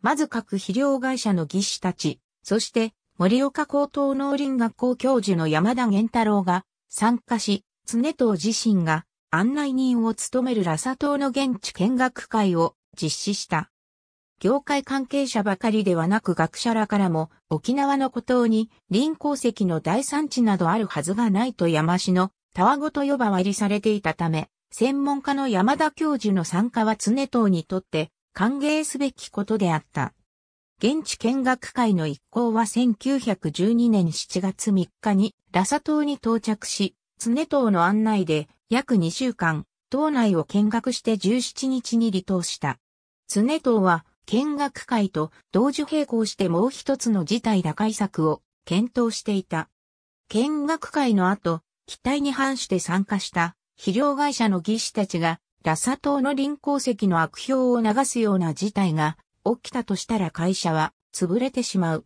まず各肥料会社の技師たち、そして森岡高等農林学校教授の山田玄太郎が参加し、常藤自身が案内人を務めるラサ島の現地見学会を実施した。業界関係者ばかりではなく学者らからも沖縄の孤島に林鉱石の大産地などあるはずがないと山市のたわごと呼ばわりされていたため、専門家の山田教授の参加は常藤にとって歓迎すべきことであった。現地見学会の一行は1912年7月3日にラサ島に到着し、常島の案内で約2週間、島内を見学して17日に離島した。常島は見学会と同時並行してもう一つの事態打開策を検討していた。見学会の後、期待に反して参加した肥料会社の技師たちがラサ島の臨鉱石の悪評を流すような事態が起きたとしたら会社は潰れてしまう。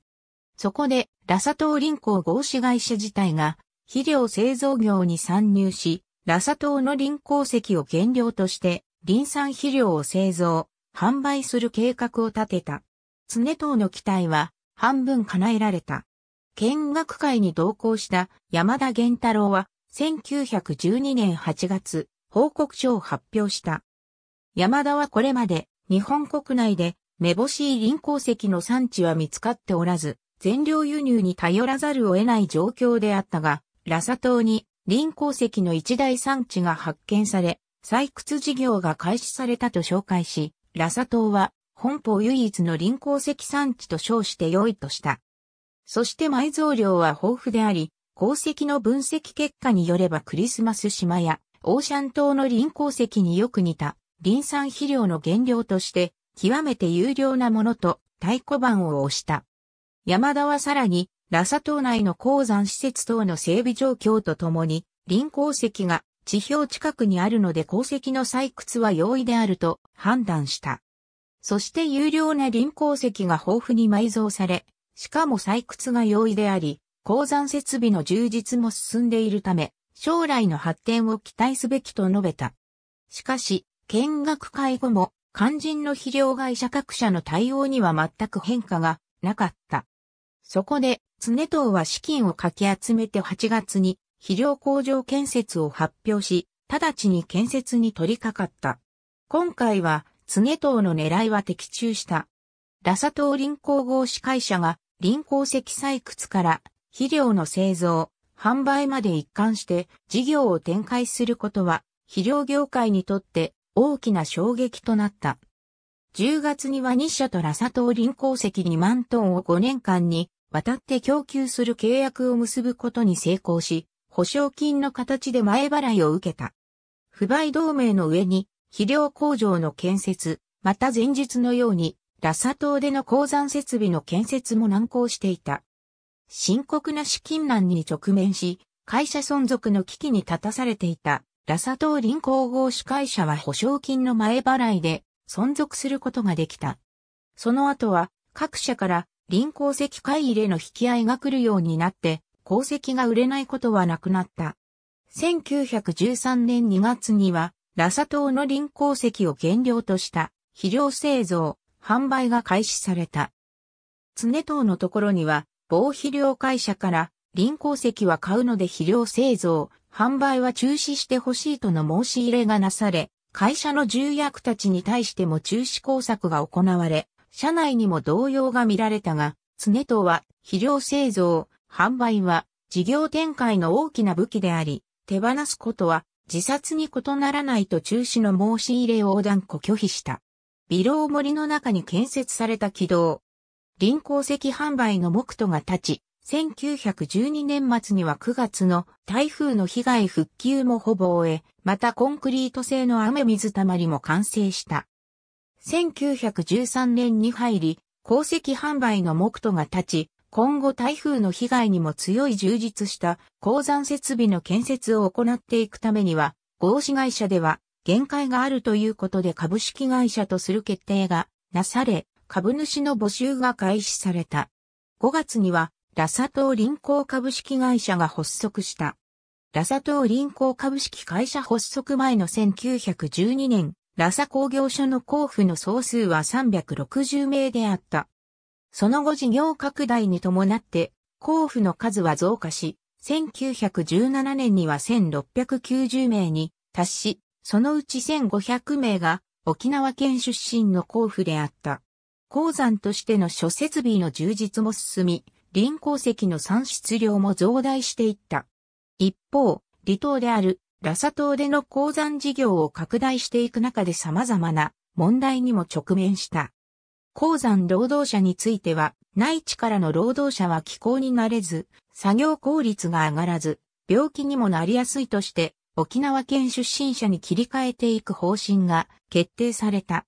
そこで、ラサ島林工合資会社自体が、肥料製造業に参入し、ラサ島の林鉱石を原料として、林産肥料を製造、販売する計画を立てた。常党の期待は、半分叶えられた。見学会に同行した山田源太郎は、1912年8月、報告書を発表した。山田はこれまで、日本国内でめぼしい臨鉱石の産地は見つかっておらず、全量輸入に頼らざるを得ない状況であったが、ラサ島に林鉱石の一大産地が発見され、採掘事業が開始されたと紹介し、ラサ島は本邦唯一の林鉱石産地と称して良いとした。そして埋蔵量は豊富であり、鉱石の分析結果によればクリスマス島やオーシャン島の林鉱石によく似た、林産肥料の原料として極めて有料なものと太鼓判を押した。山田はさらに、ラサ島内の鉱山施設等の整備状況とともに、林鉱石が地表近くにあるので鉱石の採掘は容易であると判断した。そして有料な林鉱石が豊富に埋蔵され、しかも採掘が容易であり、鉱山設備の充実も進んでいるため、将来の発展を期待すべきと述べた。しかし、見学会後も肝心の肥料会社各社の対応には全く変化がなかった。そこで、常藤は資金をかき集めて8月に肥料工場建設を発表し、直ちに建設に取り掛かった。今回は、常藤の狙いは的中した。ラサ島林工合資会社が林鉱石採掘から肥料の製造、販売まで一貫して事業を展開することは肥料業界にとって大きな衝撃となった。10月には日社とラサ島臨鉱石2万トンを5年間に渡って供給する契約を結ぶことに成功し、保証金の形で前払いを受けた。不買同盟の上に肥料工場の建設、また前日のようにラサ島での鉱山設備の建設も難航していた。深刻な資金難に直面し、会社存続の危機に立たされていた。ラサ島林鉱合主会社は保証金の前払いで存続することができた。その後は各社から林鉱石買い入れの引き合いが来るようになって鉱石が売れないことはなくなった。1913年2月にはラサ島の林鉱石を原料とした肥料製造、販売が開始された。常島のところには、防肥料会社から、林鉱石は買うので肥料製造、販売は中止してほしいとの申し入れがなされ、会社の重役たちに対しても中止工作が行われ、社内にも動揺が見られたが、常とは肥料製造、販売は事業展開の大きな武器であり、手放すことは自殺に異ならないと中止の申し入れを断固拒否した。ビロー森の中に建設された軌道。臨港石販売の木戸が立ち、1912年末には9月の台風の被害復旧もほぼ終え、またコンクリート製の雨水たまりも完成した。1913年に入り、鉱石販売の木戸が立ち、今後台風の被害にも強い充実した鉱山設備の建設を行っていくためには、合資会社では限界があるということで株式会社とする決定がなされ、株主の募集が開始された。5月にはラサ島臨港株式会社が発足した。ラサ島臨港株式会社発足前の1912年、ラサ工業所の交付の総数は360名であった。その後事業拡大に伴って、交付の数は増加し、1917年には1690名に達し、そのうち1500名が沖縄県出身の交付であった。鉱山としての諸設備の充実も進み、林鉱石の産出量も増大していった。一方、離島であるラサ島での鉱山事業を拡大していく中で様々な問題にも直面した。鉱山労働者については、内地からの労働者は気候になれず、作業効率が上がらず、病気にもなりやすいとして、沖縄県出身者に切り替えていく方針が決定された。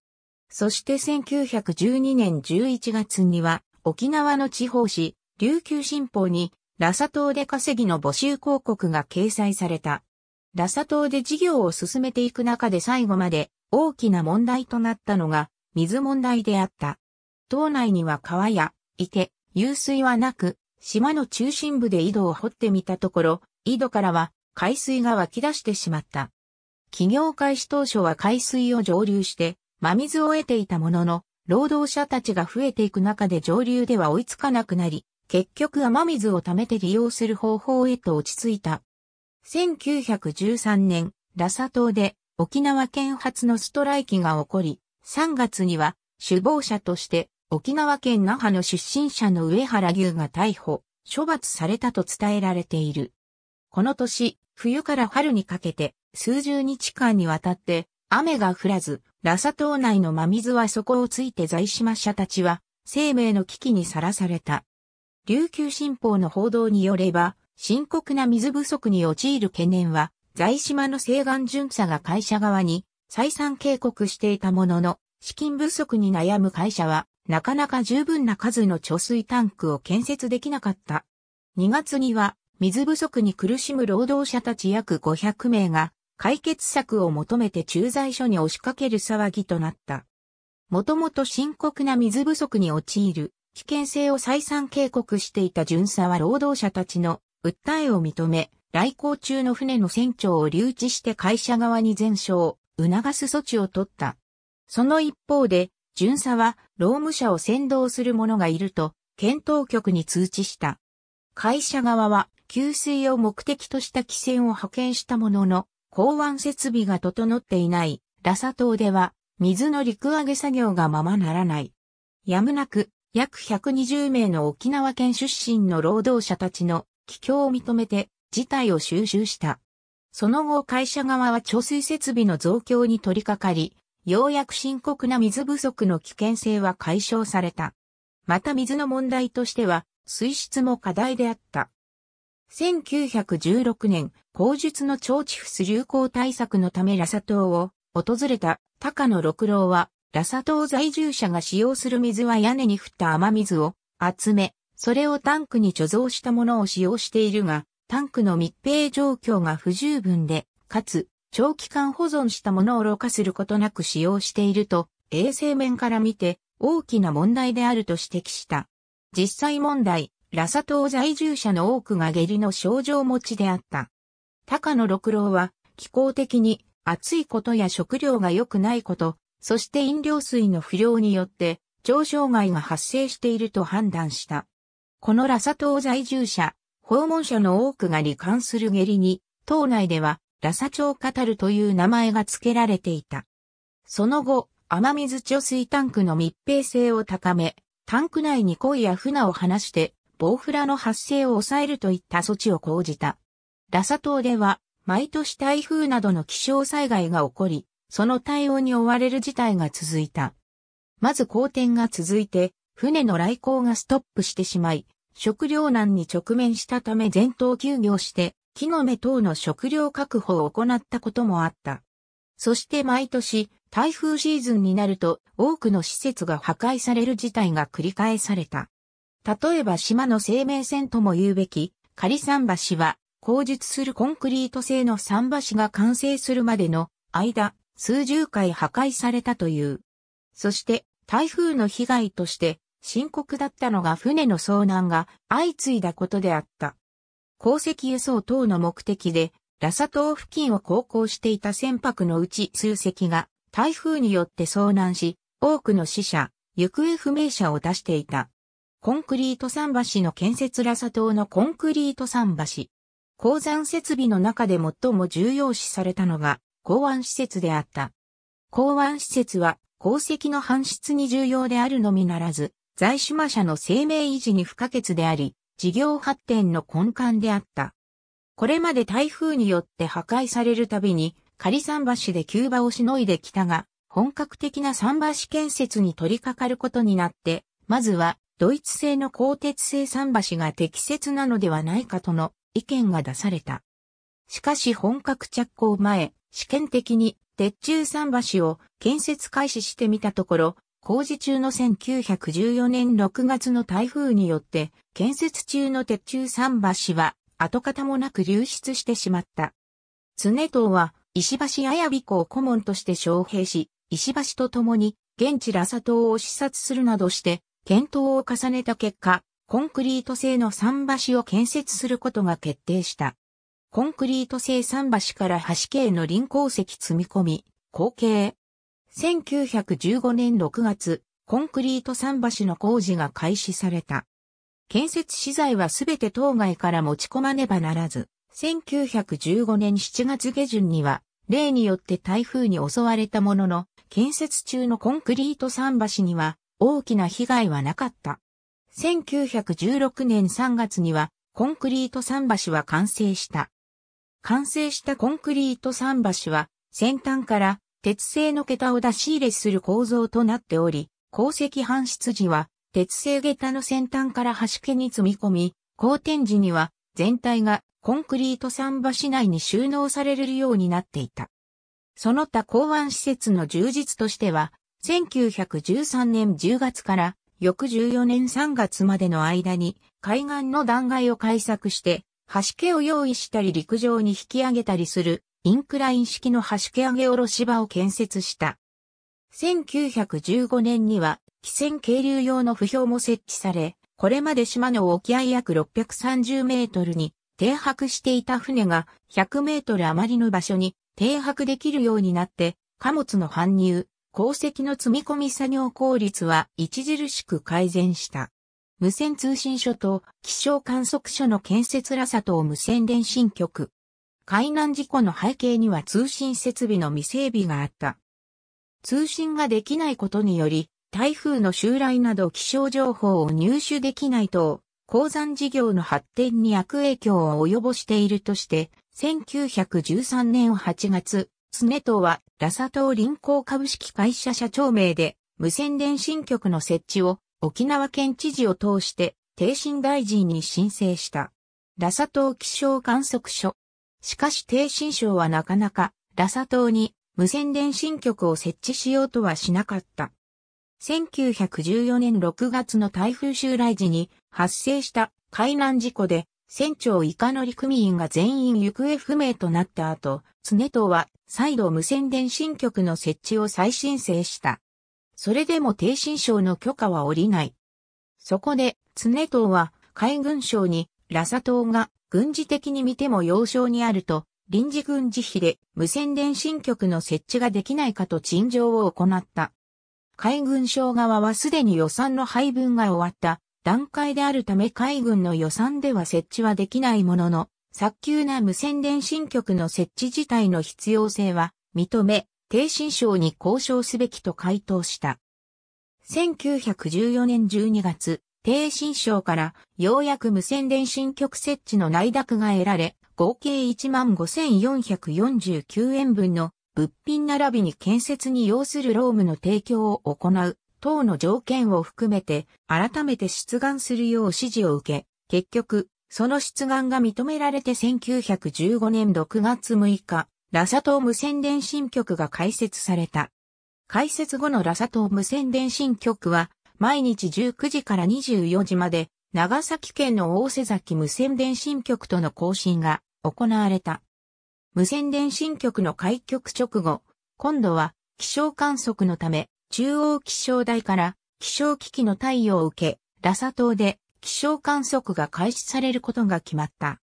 そして1912年11月には、沖縄の地方紙、琉球新報に、ラサ島で稼ぎの募集広告が掲載された。ラサ島で事業を進めていく中で最後まで大きな問題となったのが水問題であった。島内には川や池、湧水はなく、島の中心部で井戸を掘ってみたところ、井戸からは海水が湧き出してしまった。企業開始当初は海水を蒸留して、真水を得ていたものの、労働者たちが増えていく中で上流では追いつかなくなり、結局雨水を溜めて利用する方法へと落ち着いた。1913年、ラサ島で沖縄県発のストライキが起こり、3月には首謀者として沖縄県那覇の出身者の上原牛が逮捕、処罰されたと伝えられている。この年、冬から春にかけて数十日間にわたって雨が降らず、ラサ島内の真水は底をついて在島者たちは生命の危機にさらされた。琉球新報の報道によれば、深刻な水不足に陥る懸念は、在島の西岸巡査が会社側に再三警告していたものの、資金不足に悩む会社は、なかなか十分な数の貯水タンクを建設できなかった。2月には、水不足に苦しむ労働者たち約500名が、解決策を求めて駐在所に押しかける騒ぎとなった。もともと深刻な水不足に陥る危険性を再三警告していた巡査は労働者たちの訴えを認め、来航中の船の船長を留置して会社側に全勝を促す措置を取った。その一方で、巡査は労務者を先導する者がいると、検討局に通知した。会社側は、給水を目的とした汽船を派遣したものの、港湾設備が整っていない、ラサ島では、水の陸揚げ作業がままならない。やむなく、約120名の沖縄県出身の労働者たちの帰郷を認めて事態を収集した。その後会社側は貯水設備の増強に取り掛かり、ようやく深刻な水不足の危険性は解消された。また水の問題としては、水質も課題であった。1916年、口述の腸チ不流行対策のためラサ島を訪れた高野六郎は、ラサ島在住者が使用する水は屋根に降った雨水を集め、それをタンクに貯蔵したものを使用しているが、タンクの密閉状況が不十分で、かつ、長期間保存したものをろ過することなく使用していると、衛生面から見て大きな問題であると指摘した。実際問題、ラサ島在住者の多くが下痢の症状持ちであった。高野六郎は気候的に暑いことや食料が良くないこと、そして飲料水の不良によって、腸障害が発生していると判断した。このラサ島在住者、訪問者の多くが罹患する下痢に、島内では、ラサ町カタルという名前が付けられていた。その後、雨水貯水タンクの密閉性を高め、タンク内に鯉や船を放して、ボウフラの発生を抑えるといった措置を講じた。ラサ島では、毎年台風などの気象災害が起こり、その対応に追われる事態が続いた。まず好転が続いて、船の来航がストップしてしまい、食糧難に直面したため全島休業して、木の芽等の食料確保を行ったこともあった。そして毎年、台風シーズンになると多くの施設が破壊される事態が繰り返された。例えば島の生命線とも言うべき、仮桟橋は、工述するコンクリート製の桟橋が完成するまでの間、数十回破壊されたという。そして台風の被害として深刻だったのが船の遭難が相次いだことであった。鉱石輸送等の目的でラサ島付近を航行していた船舶のうち数隻が台風によって遭難し、多くの死者、行方不明者を出していた。コンクリート桟橋の建設ラサ島のコンクリート桟橋。鉱山設備の中で最も重要視されたのが、港湾施設であった。港湾施設は、鉱石の搬出に重要であるのみならず、在島馬車の生命維持に不可欠であり、事業発展の根幹であった。これまで台風によって破壊されるたびに、仮桟橋で急場をしのいできたが、本格的な桟橋建設に取り掛かることになって、まずは、ドイツ製の鋼鉄製桟橋が適切なのではないかとの意見が出された。しかし本格着工前、試験的に鉄柱桟橋を建設開始してみたところ、工事中の1914年6月の台風によって、建設中の鉄柱桟橋は跡形もなく流出してしまった。常藤は石橋綾美子を顧問として招聘し、石橋と共に現地ラサ島を視察するなどして、検討を重ねた結果、コンクリート製の桟橋を建設することが決定した。コンクリート製桟橋から橋系の輪鉱石積み込み、後継。1915年6月、コンクリート桟橋の工事が開始された。建設資材はすべて当該から持ち込まねばならず、1915年7月下旬には、例によって台風に襲われたものの、建設中のコンクリート桟橋には大きな被害はなかった。1916年3月には、コンクリート桟橋は完成した。完成したコンクリート桟橋は、先端から鉄製の桁を出し入れする構造となっており、鉱石搬出時は、鉄製桁の先端から端家に積み込み、好転時には全体がコンクリート桟橋内に収納されるようになっていた。その他港湾施設の充実としては、1913年10月から翌14年3月までの間に海岸の断崖を改作して橋気を用意したり陸上に引き上げたりするインクライン式の橋気上げ下ろし場を建設した。1915年には、汽船渓流用の不標も設置され、これまで島の沖合約630メートルに停泊していた船が100メートル余りの場所に停泊できるようになって、貨物の搬入、鉱石の積み込み作業効率は著しく改善した。無線通信所と気象観測所の建設ら佐藤無線電信局。海難事故の背景には通信設備の未整備があった。通信ができないことにより、台風の襲来など気象情報を入手できない等、鉱山事業の発展に悪影響を及ぼしているとして、1913年8月、常藤は、ラサ島臨港株式会社社長名で、無線電信局の設置を沖縄県知事を通して、定身大臣に申請した。ラサ島気象観測所。しかし低震省はなかなか、ラサ島に無線電信局を設置しようとはしなかった。1914年6月の台風襲来時に発生した海難事故で、船長以下の陸組員が全員行方不明となった後、常島は再度無線電信局の設置を再申請した。それでも低心省の許可は下りない。そこで、常藤は海軍省に、ラサ島が軍事的に見ても要衝にあると、臨時軍事費で無線電信局の設置ができないかと陳情を行った。海軍省側はすでに予算の配分が終わった段階であるため海軍の予算では設置はできないものの、早急な無線電信局の設置自体の必要性は認め、低心省に交渉すべきと回答した。1914年12月、低心省からようやく無線電信局設置の内諾が得られ、合計15,449円分の物品並びに建設に要する労務の提供を行う等の条件を含めて改めて出願するよう指示を受け、結局、その出願が認められて1915年6月6日、ラサ島無線電信局が開設された。開設後のラサ島無線電信局は、毎日19時から24時まで、長崎県の大瀬崎無線電信局との更新が行われた。無線電信局の開局直後、今度は気象観測のため、中央気象台から気象機器の対応を受け、ラサ島で気象観測が開始されることが決まった。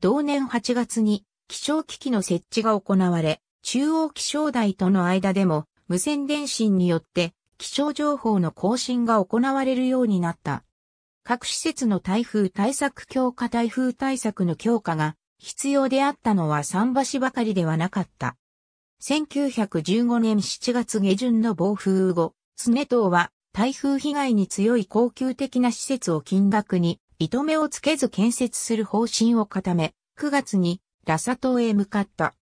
同年8月に気象機器の設置が行われ、中央気象台との間でも無線電信によって気象情報の更新が行われるようになった。各施設の台風対策強化台風対策の強化が必要であったのは桟橋ばかりではなかった。1915年7月下旬の暴風後、常東は台風被害に強い高級的な施設を金額に糸目をつけず建設する方針を固め、9月にラサ島へ向かった。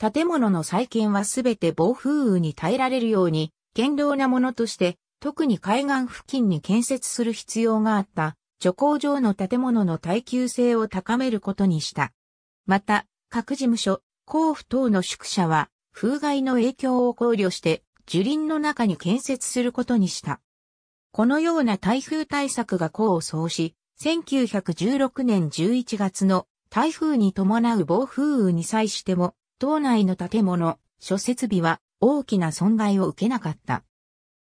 建物の再建はすべて暴風雨に耐えられるように、堅牢なものとして、特に海岸付近に建設する必要があった、貯工場の建物の耐久性を高めることにした。また、各事務所、交付等の宿舎は、風害の影響を考慮して、樹林の中に建設することにした。このような台風対策が功を奏し、1916年11月の台風に伴う暴風雨に際しても、島内の建物、諸設備は大きな損害を受けなかった。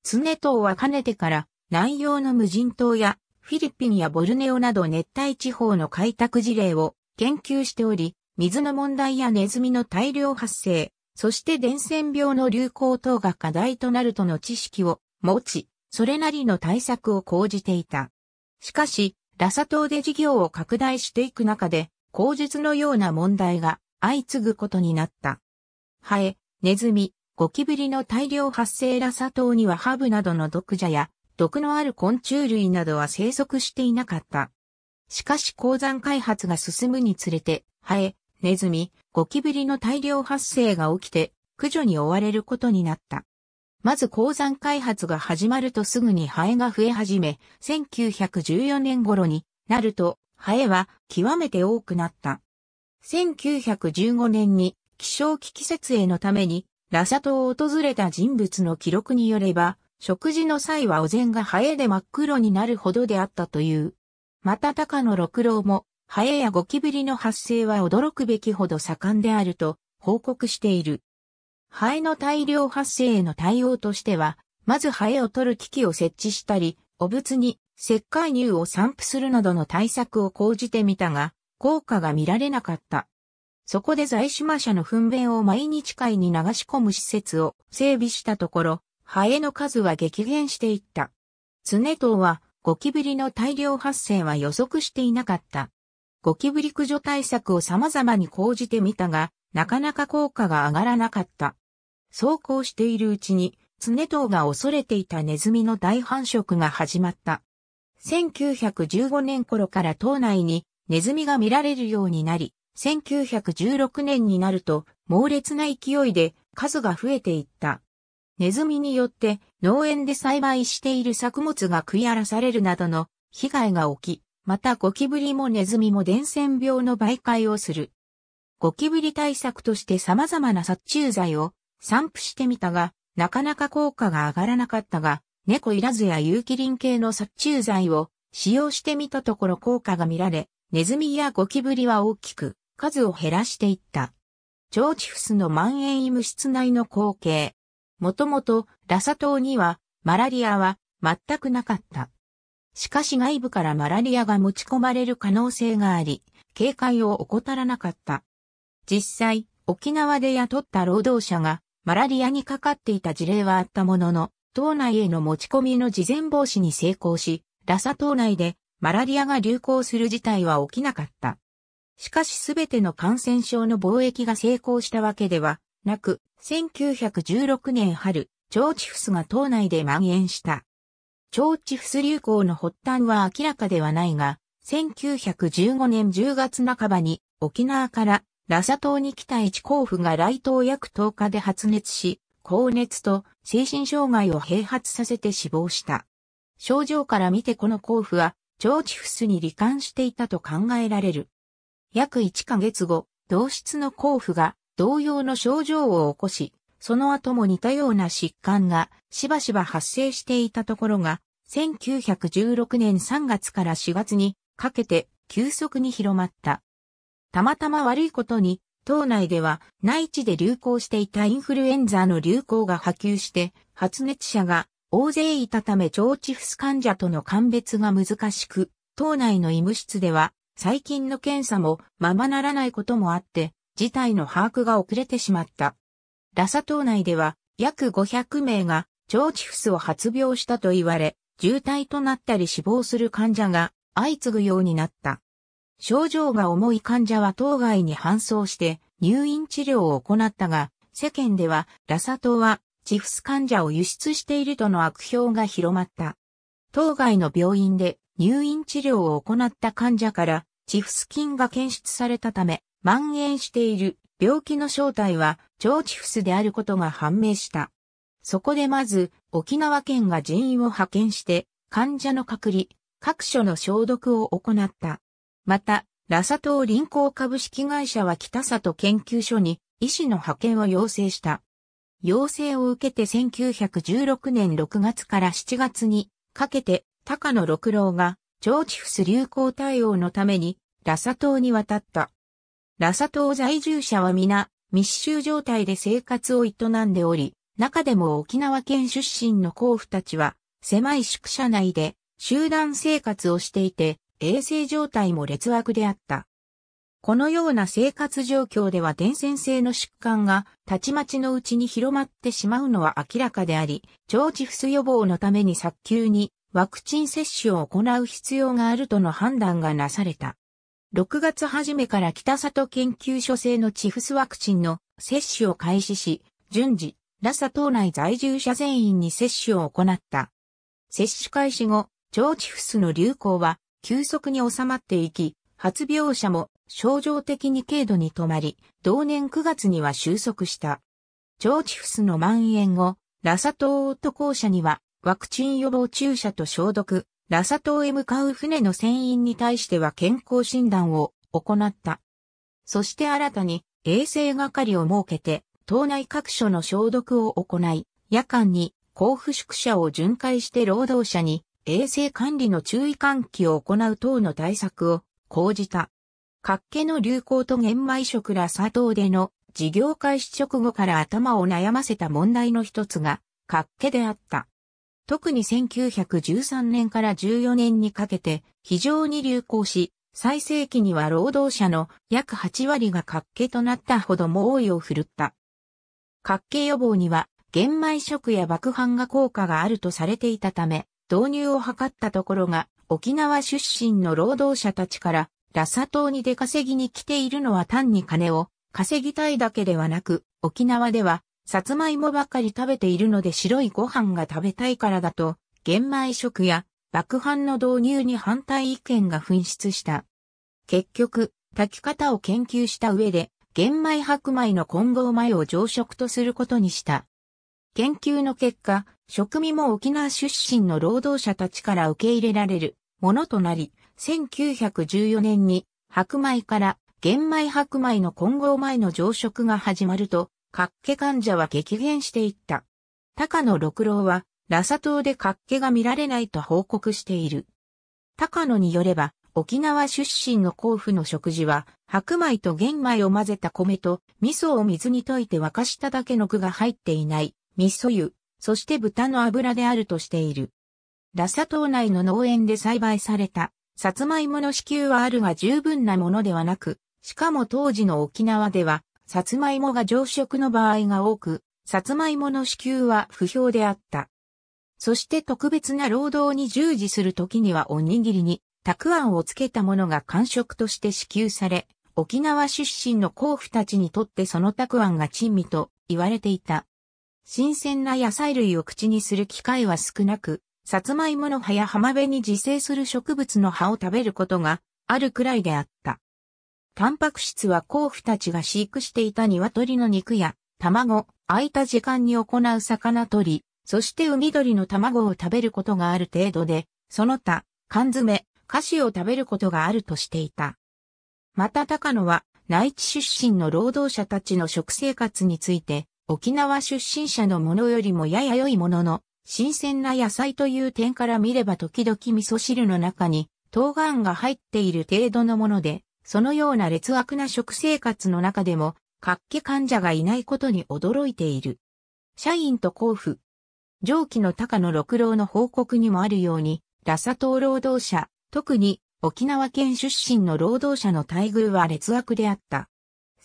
常島はかねてから南洋の無人島やフィリピンやボルネオなど熱帯地方の開拓事例を研究しており、水の問題やネズミの大量発生、そして伝染病の流行等が課題となるとの知識を持ち、それなりの対策を講じていた。しかし、ラサ島で事業を拡大していく中で、口実のような問題が相次ぐことになった。ハエ、ネズミ、ゴキブリの大量発生ら砂糖にはハブなどの毒蛇や毒のある昆虫類などは生息していなかった。しかし鉱山開発が進むにつれて、ハエ、ネズミ、ゴキブリの大量発生が起きて、駆除に追われることになった。まず鉱山開発が始まるとすぐにハエが増え始め、1914年頃になるとハエは極めて多くなった。1915年に気象危機設営のためにラサ島を訪れた人物の記録によれば、食事の際はお膳がハエで真っ黒になるほどであったという。また高野六郎も、ハエやゴキブリの発生は驚くべきほど盛んであると報告している。ハエの大量発生への対応としては、まずハエを取る機器を設置したり、お仏に石灰乳を散布するなどの対策を講じてみたが、効果が見られなかった。そこで在島社の糞便を毎日海に流し込む施設を整備したところ、ハエの数は激減していった。常藤はゴキブリの大量発生は予測していなかった。ゴキブリ駆除対策を様々に講じてみたが、なかなか効果が上がらなかった。そうこうしているうちに、常藤が恐れていたネズミの大繁殖が始まった。1915年頃から島内にネズミが見られるようになり、1916年になると猛烈な勢いで数が増えていった。ネズミによって農園で栽培している作物が食い荒らされるなどの被害が起き、またゴキブリもネズミも伝染病の媒介をする。ゴキブリ対策として様々な殺虫剤を散布してみたが、なかなか効果が上がらなかったが、猫いらずや有機林系の殺虫剤を使用してみたところ効果が見られ、ネズミやゴキブリは大きく数を減らしていった。腸チフスの蔓延医務室内の光景。もともとラサ島にはマラリアは全くなかった。しかし外部からマラリアが持ち込まれる可能性があり、警戒を怠らなかった。実際、沖縄で雇った労働者がマラリアにかかっていた事例はあったものの、島内への持ち込みの事前防止に成功し、ラサ島内でマラリアが流行する事態は起きなかった。しかしすべての感染症の貿易が成功したわけではなく、1916年春、腸チフスが島内で蔓延した。腸チフス流行の発端は明らかではないが、1915年10月半ばに沖縄からラサ島に来た一甲府が来島約10日で発熱し、高熱と精神障害を併発させて死亡した。症状から見てこの甲府は、腸チフスに罹患していたと考えられる。約1ヶ月後、同室の甲府が同様の症状を起こし、その後も似たような疾患がしばしば発生していたところが、1916年3月から4月にかけて急速に広まった。たまたま悪いことに島内では内地で流行していたインフルエンザの流行が波及して発熱者が大勢いたため腸チフス患者との鑑別が難しく、島内の医務室では最近の検査もままならないこともあって、事態の把握が遅れてしまった。ラサ島内では約500名が腸チフスを発病したと言われ、渋滞となったり死亡する患者が相次ぐようになった。症状が重い患者は当該に搬送して入院治療を行ったが、世間ではラサ島はチフス患者を輸出しているとの悪評が広まった。当該の病院で入院治療を行った患者からチフス菌が検出されたため、蔓延している病気の正体は腸チフスであることが判明した。そこでまず沖縄県が人員を派遣して患者の隔離、各所の消毒を行った。また、ラサ島臨港株式会社は北里研究所に医師の派遣を要請した。要請を受けて1916年6月から7月にかけて高野六郎が長地フス流行対応のためにラサ島に渡った。ラサ島在住者は皆密集状態で生活を営んでおり、中でも沖縄県出身の候補たちは狭い宿舎内で集団生活をしていて、衛生状態も劣悪であった。このような生活状況では伝染性の疾患がたちまちのうちに広まってしまうのは明らかであり、腸チフス予防のために早急にワクチン接種を行う必要があるとの判断がなされた。6月初めから北里研究所製のチフスワクチンの接種を開始し、順次、ラサ島内在住者全員に接種を行った。接種開始後、腸チフスの流行は急速に収まっていき、発病者も症状的に軽度に止まり、同年9月には収束した。腸チフスの蔓延後、ラサ島オート校舎にはワクチン予防注射と消毒、ラサ島へ向かう船の船員に対しては健康診断を行った。そして新たに衛生係を設けて、島内各所の消毒を行い、夜間に交付宿舎を巡回して労働者に衛生管理の注意喚起を行う等の対策を講じた。活気の流行と玄米食ら砂糖での事業開始直後から頭を悩ませた問題の一つが、活気であった。特に1913年から14年にかけて非常に流行し、最盛期には労働者の約8割が活気となったほど猛威を振るった。活気予防には玄米食や爆販が効果があるとされていたため、導入を図ったところが、沖縄出身の労働者たちから、ラサ島に出稼ぎに来ているのは単に金を稼ぎたいだけではなく、沖縄では、さつまいもばかり食べているので白いご飯が食べたいからだと、玄米食や爆飯の導入に反対意見が紛失した。結局、炊き方を研究した上で、玄米白米の混合米を常食とすることにした。研究の結果、食味も沖縄出身の労働者たちから受け入れられるものとなり、1914年に白米から玄米白米の混合米の常食が始まると、かっけ患者は激減していった。高野六郎は、ラサ島でかっけが見られないと報告している。高野によれば、沖縄出身の甲府の食事は、白米と玄米を混ぜた米と、味噌を水に溶いて沸かしただけの具が入っていない、味噌湯、そして豚の油であるとしている。ラサ島内の農園で栽培された、さつまいもの支給はあるが十分なものではなく、しかも当時の沖縄では、さつまいもが常食の場合が多く、さつまいもの支給は不評であった。そして特別な労働に従事するときにはおにぎりに、たくあんをつけたものが完食として支給され、沖縄出身の甲府たちにとってそのたくあんが珍味と言われていた。新鮮な野菜類を口にする機会は少なく、サツマイモの葉や浜辺に自生する植物の葉を食べることがあるくらいであった。タンパク質は甲府たちが飼育していた鶏の肉や卵、空いた時間に行う魚取り、そして海鳥の卵を食べることがある程度で、その他、缶詰、菓子を食べることがあるとしていた。また高野は内地出身の労働者たちの食生活について沖縄出身者のものよりもやや良いものの、新鮮な野菜という点から見れば時々味噌汁の中に冬瓜が入っている程度のもので、そのような劣悪な食生活の中でも、活気患者がいないことに驚いている。社員と交付。上記の高野六郎の報告にもあるように、ラサ島労働者、特に沖縄県出身の労働者の待遇は劣悪であった。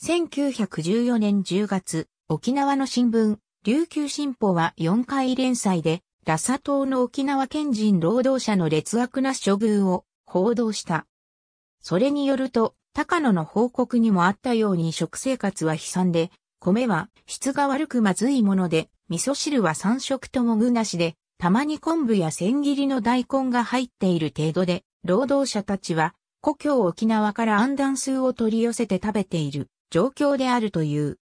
1914年10月、沖縄の新聞、琉球新報は4回連載で、ラサ島の沖縄県人労働者の劣悪な処遇を報道した。それによると、高野の報告にもあったように食生活は悲惨で、米は質が悪くまずいもので、味噌汁は3食とも具なしで、たまに昆布や千切りの大根が入っている程度で、労働者たちは故郷沖縄から安断数を取り寄せて食べている状況であるという。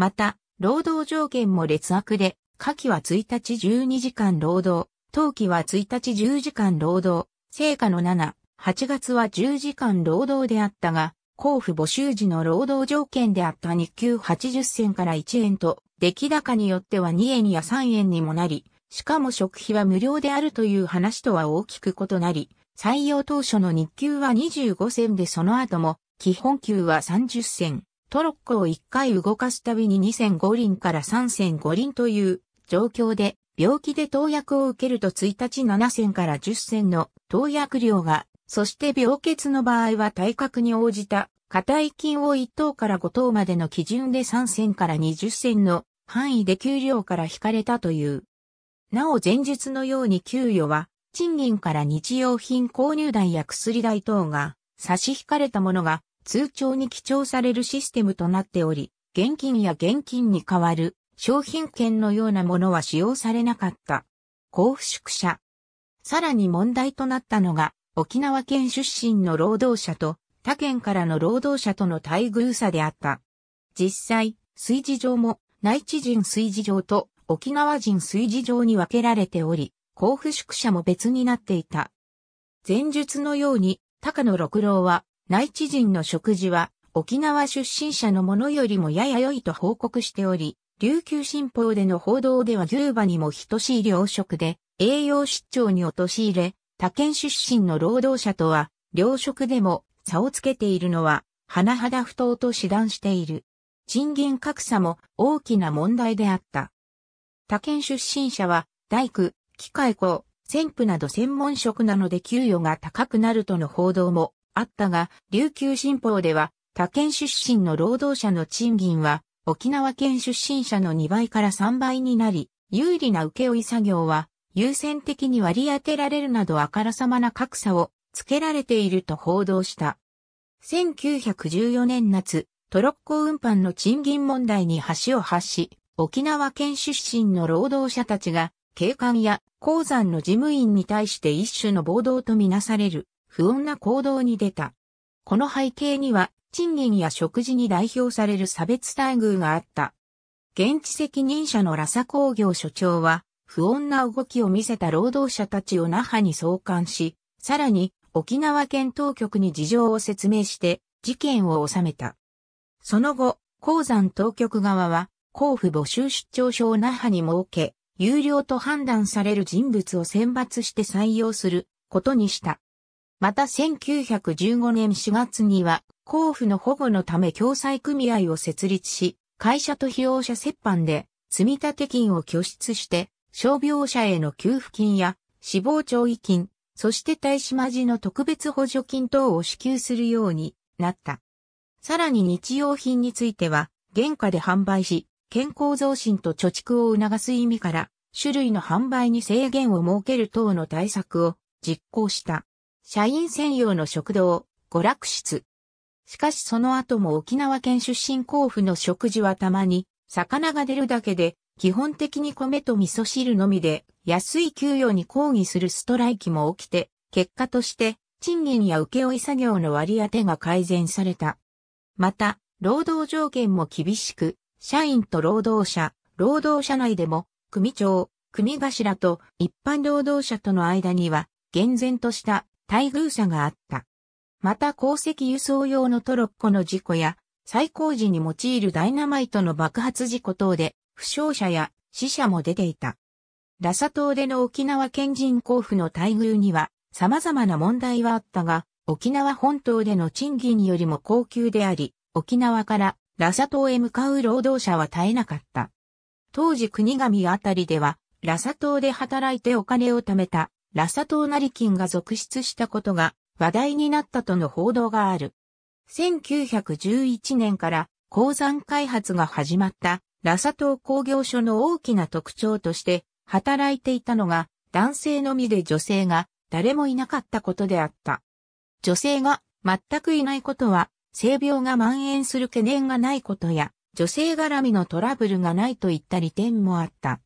また、労働条件も劣悪で、夏季は1日12時間労働、冬季は1日10時間労働、成果の7、8月は10時間労働であったが、交付募集時の労働条件であった日給80銭から1円と、出来高によっては2円や3円にもなり、しかも食費は無料であるという話とは大きく異なり、採用当初の日給は25銭でその後も、基本給は30銭。トロッコを1回動かすたびに2線5輪から3線5輪という状況で、病気で投薬を受けると1日7線から10線の投薬量が、そして病欠の場合は体格に応じた、硬い筋を1等から5等までの基準で3線から20線の範囲で給料から引かれたという。なお前述のように給与は、賃金から日用品購入代や薬代等が差し引かれたものが通帳に記帳されるシステムとなっており、現金や現金に代わる商品券のようなものは使用されなかった。交付宿舎。さらに問題となったのが、沖縄県出身の労働者と他県からの労働者との待遇差であった。実際、水事場も内地人水事場と沖縄人水事場に分けられており、交付宿舎も別になっていた。前述のように、高野六郎は内地人の食事は沖縄出身者のものよりもやや良いと報告しており、琉球新報での報道では牛馬にも等しい糧食で、栄養失調に陥れ、他県出身の労働者とは、糧食でも差をつけているのは、甚だ不当と指断している。賃金格差も大きな問題であった。他県出身者は、大工、機械工、専婦など専門職なので給与が高くなるとの報道もあったが、琉球新報では、他県出身の労働者の賃金は、沖縄県出身者の2倍から3倍になり、有利な請負作業は、優先的に割り当てられるなどあからさまな格差をつけられていると報道した。1914年夏、トロッコ運搬の賃金問題に橋を発し、沖縄県出身の労働者たちが、警官や鉱山の事務員に対して一種の暴動とみなされる不穏な行動に出た。この背景には、賃金や食事に代表される差別待遇があった。現地責任者のラサ工業所長は、不穏な動きを見せた労働者たちを那覇に送還し、さらに沖縄県当局に事情を説明して事件を収めた。その後、鉱山当局側は、交付募集出張所を那覇に設け、有料と判断される人物を選抜して採用することにした。また1915年4月には、交付の保護のため共済組合を設立し、会社と費用者折半で積立金を拠出して、傷病者への給付金や死亡懲役金、そして大島寺の特別補助金等を支給するようになった。さらに日用品については、原価で販売し、健康増進と貯蓄を促す意味から、種類の販売に制限を設ける等の対策を実行した。社員専用の食堂、娯楽室。しかしその後も沖縄県出身甲府の食事はたまに、魚が出るだけで、基本的に米と味噌汁のみで、安い給与に抗議するストライキも起きて、結果として、賃金や請負作業の割り当てが改善された。また、労働条件も厳しく、社員と労働者、労働者内でも、組長、組頭と一般労働者との間には、厳然とした待遇差があった。また鉱石輸送用のトロッコの事故や、最高時に用いるダイナマイトの爆発事故等で、負傷者や死者も出ていた。ラサ島での沖縄県人交付の待遇には様々な問題はあったが、沖縄本島での賃金よりも高級であり、沖縄からラサ島へ向かう労働者は絶えなかった。当時国神あたりでは、ラサ島で働いてお金を貯めたラサ島成金が続出したことが話題になったとの報道がある。1911年から鉱山開発が始まったラサ島工業所の大きな特徴として働いていたのが男性のみで女性が誰もいなかったことであった。女性が全くいないことは性病が蔓延する懸念がないことや女性絡みのトラブルがないといった利点もあった。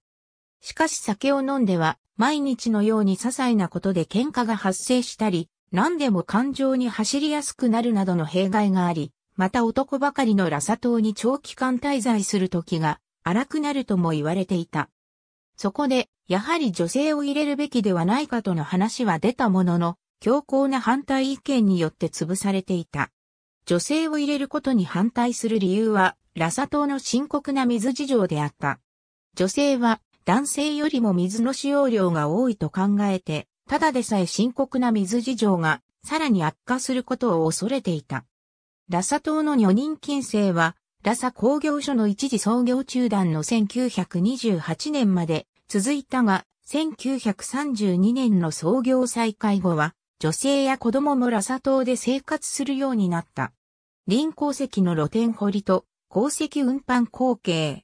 しかし酒を飲んでは、毎日のように些細なことで喧嘩が発生したり、何でも感情に走りやすくなるなどの弊害があり、また男ばかりのラサ島に長期間滞在する時が荒くなるとも言われていた。そこで、やはり女性を入れるべきではないかとの話は出たものの、強硬な反対意見によって潰されていた。女性を入れることに反対する理由は、ラサ島の深刻な水事情であった。女性は男性よりも水の使用量が多いと考えて、ただでさえ深刻な水事情がさらに悪化することを恐れていた。ラサ島の女人禁制は、ラサ工業所の一時創業中断の1928年まで続いたが、1932年の創業再開後は、女性や子供もラサ島で生活するようになった。林鉱石の露天掘りと鉱石運搬後継。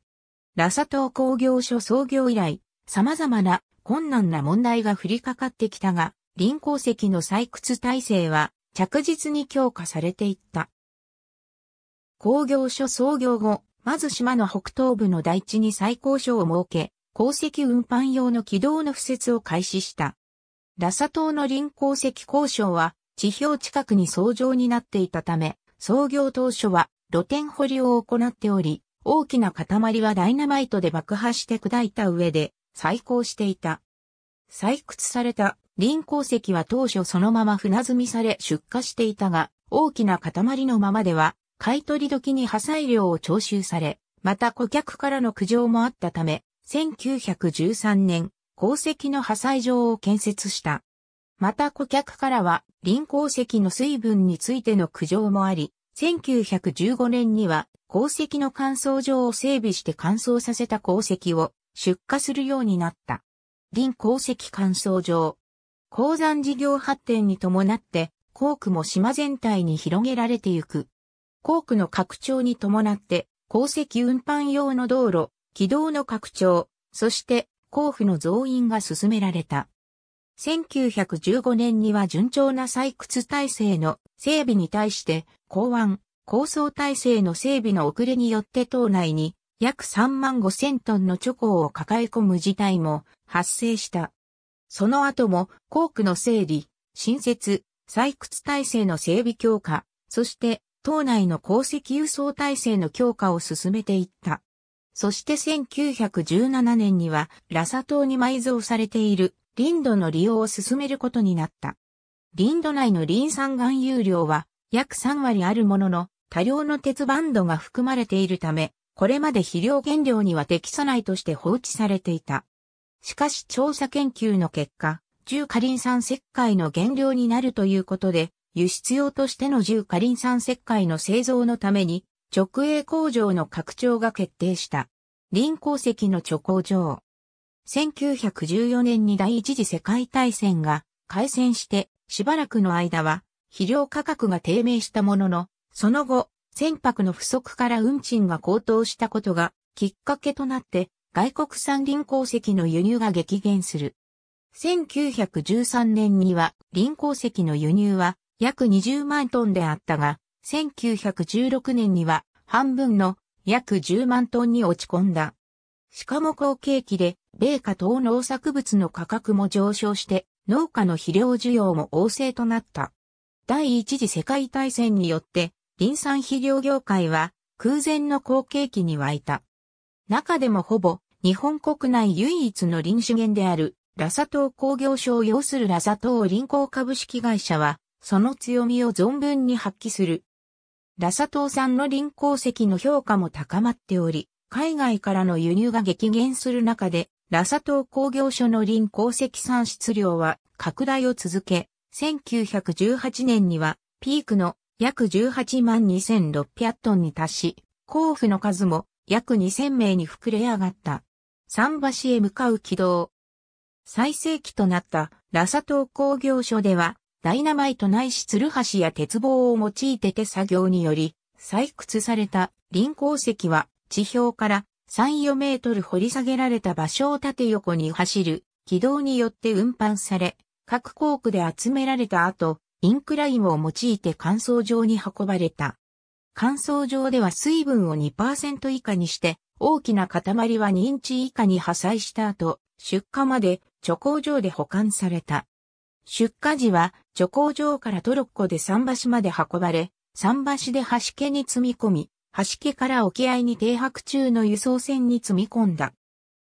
ラサ島工業所創業以来、様々な困難な問題が降りかかってきたが、臨鉱石の採掘体制は着実に強化されていった。工業所創業後、まず島の北東部の台地に最高所を設け、鉱石運搬用の軌道の敷設を開始した。ラサ島の臨鉱石交渉は地表近くに相乗になっていたため、創業当初は露天掘りを行っており、大きな塊はダイナマイトで爆破して砕いた上で再興していた。採掘された輪鉱石は当初そのまま船積みされ出荷していたが、大きな塊のままでは、買い取り時に破砕量を徴収され、また顧客からの苦情もあったため、1913年、鉱石の破砕場を建設した。また顧客からは、輪鉱石の水分についての苦情もあり、1915年には鉱石の乾燥場を整備して乾燥させた鉱石を出荷するようになった。林鉱石乾燥場。鉱山事業発展に伴って、鉱区も島全体に広げられてゆく。鉱区の拡張に伴って、鉱石運搬用の道路、軌道の拡張、そして鉱府の増員が進められた。1915年には順調な採掘体制の整備に対して、港湾、構想体制の整備の遅れによって島内に約3万5千トンのチョコを抱え込む事態も発生した。その後も工区の整理、新設、採掘体制の整備強化、そして島内の鉱石輸送体制の強化を進めていった。そして1917年にはラサ島に埋蔵されている林ドの利用を進めることになった。林ド内の林産含有量は約3割あるものの、多量の鉄バンドが含まれているため、これまで肥料原料には適さないとして放置されていた。しかし調査研究の結果、重カリン酸石灰の原料になるということで、輸出用としての重カリン酸石灰の製造のために、直営工場の拡張が決定した。林鉱石の貯工場。1914年に第一次世界大戦が開戦して、しばらくの間は肥料価格が低迷したものの、その後、船舶の不足から運賃が高騰したことがきっかけとなって、外国産林鉱石の輸入が激減する。1913年には林鉱石の輸入は約20万トンであったが、1916年には半分の約10万トンに落ち込んだ。しかも後景気で、米価等農作物の価格も上昇して、農家の肥料需要も旺盛となった。第一次世界大戦によって、林産肥料業界は空前の後継期に沸いた。中でもほぼ日本国内唯一の林資源であるラサ島工業所を要するラサ島林工株式会社は、その強みを存分に発揮する。ラサ島産の林鉱石の評価も高まっており、海外からの輸入が激減する中で、ラサ島工業所の林鉱石産出量は拡大を続け、1918年にはピークの約18万2600トンに達し、甲府の数も約2000名に膨れ上がった。桟橋へ向かう軌道。最盛期となったラサ島工業所では、ダイナマイトないし鶴橋や鉄棒を用いて手作業により、採掘された臨鉱石は地表から3、4メートル掘り下げられた場所を縦横に走る軌道によって運搬され、各工区で集められた後、インクラインを用いて乾燥場に運ばれた。乾燥場では水分を2%以下にして、大きな塊は2インチ以下に破砕した後、出荷まで貯鉱場で保管された。出荷時は貯鉱場からトロッコで桟橋まで運ばれ、桟橋で橋家に積み込み、橋家から沖合に停泊中の輸送船に積み込んだ。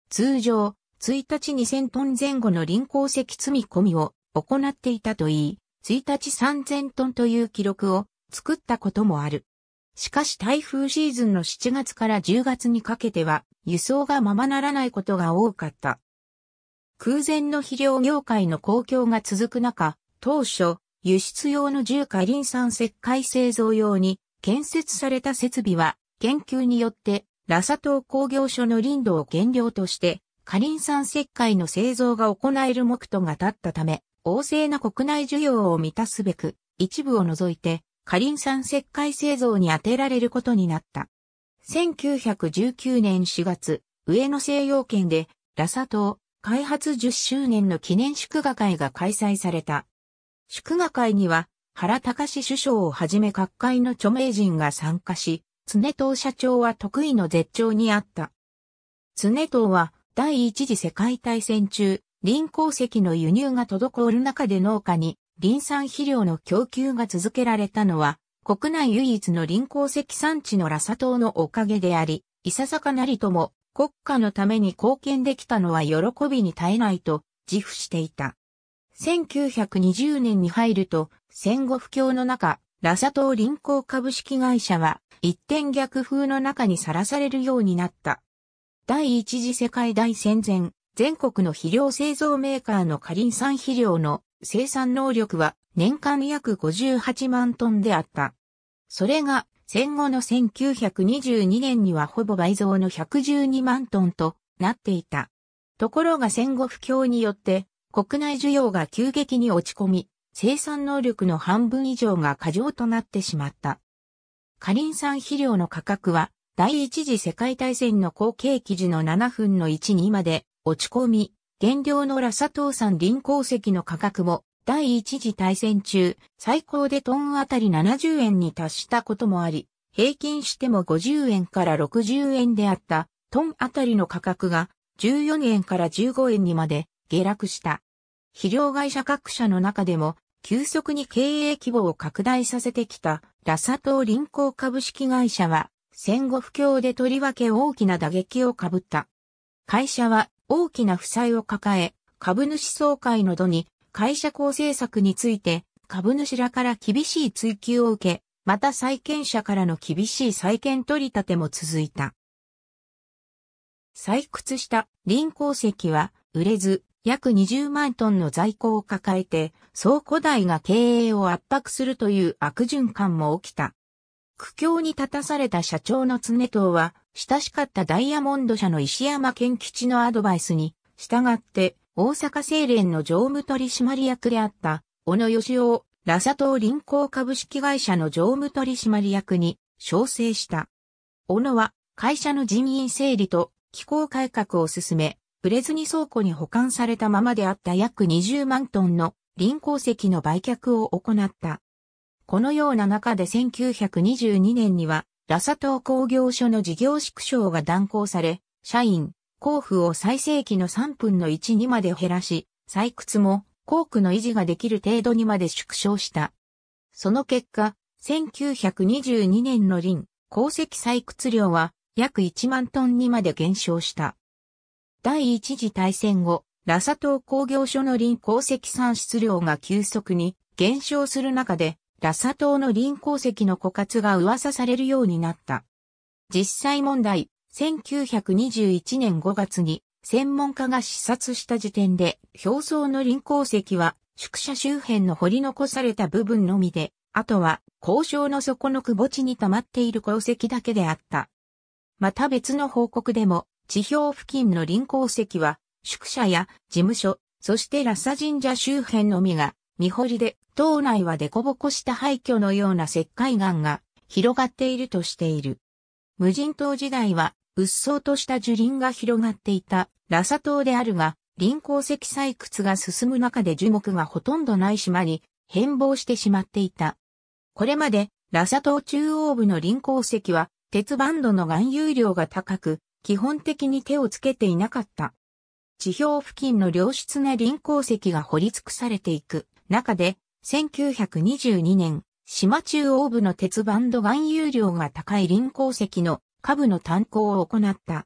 通常、1日2 0 0 0トン前後の臨鉱石積み込みを行っていたといい、1日3000トンという記録を作ったこともある。しかし台風シーズンの7月から10月にかけては輸送がままならないことが多かった。空前の肥料業界の公共が続く中、当初、輸出用の重火リン酸石灰製造用に建設された設備は研究によってラサ島工業所の林道を原料として、火林ン酸石灰の製造が行える目途が立ったため、旺盛な国内需要を満たすべく、一部を除いて、カリン酸石灰製造に充てられることになった。1919年4月、上野西洋圏で、ラサ島開発10周年の記念祝賀会が開催された。祝賀会には、原隆首相をはじめ各界の著名人が参加し、常藤社長は得意の絶頂にあった。常藤は、第一次世界大戦中、林鉱石の輸入が滞る中で農家に林産肥料の供給が続けられたのは、国内唯一の林鉱石産地のラサ島のおかげであり、いささかなりとも国家のために貢献できたのは喜びに耐えないと自負していた。1920年に入ると戦後不況の中、ラサ島林鉱株式会社は一点逆風の中にさらされるようになった。第一次世界大戦前、全国の肥料製造メーカーのカリン酸肥料の生産能力は年間約58万トンであった。それが戦後の1922年にはほぼ倍増の112万トンとなっていた。ところが戦後不況によって国内需要が急激に落ち込み、生産能力の半分以上が過剰となってしまった。カリン酸肥料の価格は第一次世界大戦の後継記事の7分の1にまで落ち込み、原料のラサトウ産林鉱石の価格も第一次大戦中最高でトンあたり70円に達したこともあり、平均しても50円から60円であったトンあたりの価格が14円から15円にまで下落した。肥料会社各社の中でも急速に経営規模を拡大させてきたラサトウ林鉱株式会社は戦後不況でとりわけ大きな打撃をかぶった。会社は大きな負債を抱え、株主総会の度に会社構成策について株主らから厳しい追及を受け、また債権者からの厳しい債権取り立ても続いた。採掘した林鉱石は売れず、約20万トンの在庫を抱えて、倉庫代が経営を圧迫するという悪循環も起きた。苦境に立たされた社長の常藤は、親しかったダイヤモンド社の石山健吉のアドバイスに、従って、大阪精錬の常務取締役であった、小野義雄、ラサ島林光株式会社の常務取締役に、昇生した。小野は、会社の人員整理と、機構改革を進め、売れずに倉庫に保管されたままであった約20万トンの林光石の売却を行った。このような中で1922年には、ラサ島工業所の事業縮小が断行され、社員、交付を最盛期の3分の1にまで減らし、採掘も工区の維持ができる程度にまで縮小した。その結果、1922年の林、鉱石採掘量は約1万トンにまで減少した。第一次大戦後、ラサ島工業所の林鉱石産出量が急速に減少する中で、ラサ島の林鉱石の枯渇が噂されるようになった。実際問題、1921年5月に専門家が視察した時点で、表層の林鉱石は宿舎周辺の掘り残された部分のみで、あとは交渉の底の窪地に溜まっている鉱石だけであった。また別の報告でも、地表付近の林鉱石は、宿舎や事務所、そしてラサ神社周辺のみが見掘りで、島内は凸凹した廃墟のような石灰岩が広がっているとしている。無人島時代は、鬱蒼とした樹林が広がっていたラサ島であるが、林鉱石採掘が進む中で樹木がほとんどない島に変貌してしまっていた。これまで、ラサ島中央部の林鉱石は、鉄バンドの含有量が高く、基本的に手をつけていなかった。地表付近の良質な林鉱石が掘り尽くされていく。中で、1922年、島中央部の鉄バンド含有量が高い林鉱石の下部の炭鉱を行った。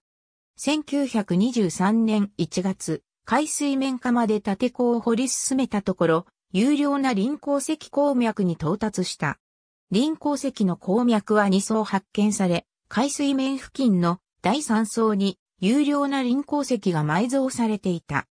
1923年1月、海水面下まで縦鉱を掘り進めたところ、有料な林鉱石鉱脈に到達した。林鉱石の鉱脈は2層発見され、海水面付近の第3層に有料な林鉱石が埋蔵されていた。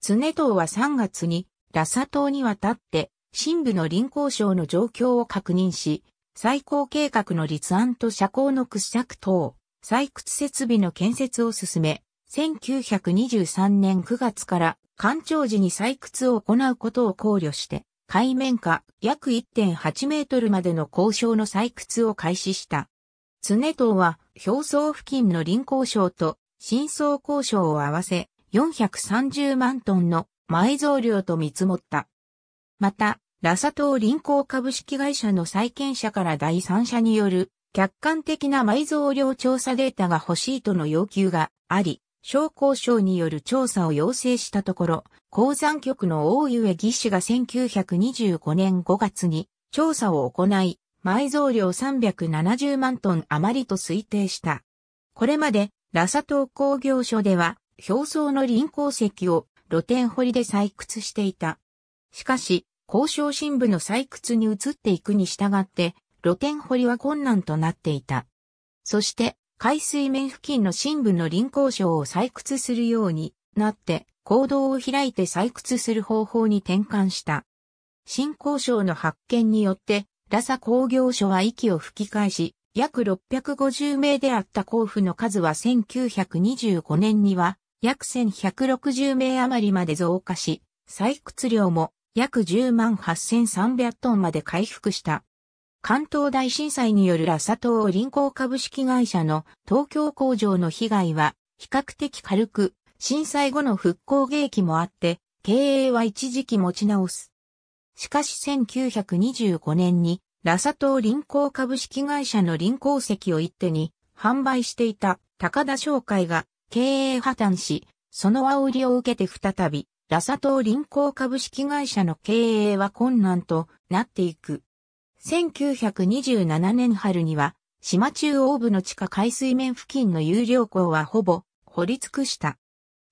常藤は3月にラサ島に渡って、深部の臨港省の状況を確認し、最高計画の立案と社交の掘削等、採掘設備の建設を進め、1923年9月から干潮時に採掘を行うことを考慮して、海面下約1.8メートルまでの交渉の採掘を開始した。常島は表層付近の臨交省と深層交渉を合わせ430万トンの埋蔵量と見積もった。また、ラサ島臨港株式会社の債権者から第三者による客観的な埋蔵量調査データが欲しいとの要求があり、商工省による調査を要請したところ、鉱山局の大上義士が1925年5月に調査を行い、埋蔵量370万トン余りと推定した。これまで、ラサ島工業所では、表層の臨鉱石を露天掘りで採掘していた。しかし、交渉新部の採掘に移っていくに従って、露天掘りは困難となっていた。そして、海水面付近の新部の臨交渉を採掘するようになって、行動を開いて採掘する方法に転換した。新交渉の発見によって、ラサ工業所は息を吹き返し、約650名であった交付の数は1925年には約1160名余りまで増加し、採掘量も約10万8300トンまで回復した。関東大震災によるラサ島臨港株式会社の東京工場の被害は比較的軽く、震災後の復興芸期もあって、経営は一時期持ち直す。しかし1925年に、ラサ島臨港株式会社の臨港席を一手に販売していた高田商会が経営破綻し、その煽りを受けて再び、ラサ島臨港株式会社の経営は困難となっていく。1927年春には、島中央部の地下海水面付近の有料港はほぼ掘り尽くした。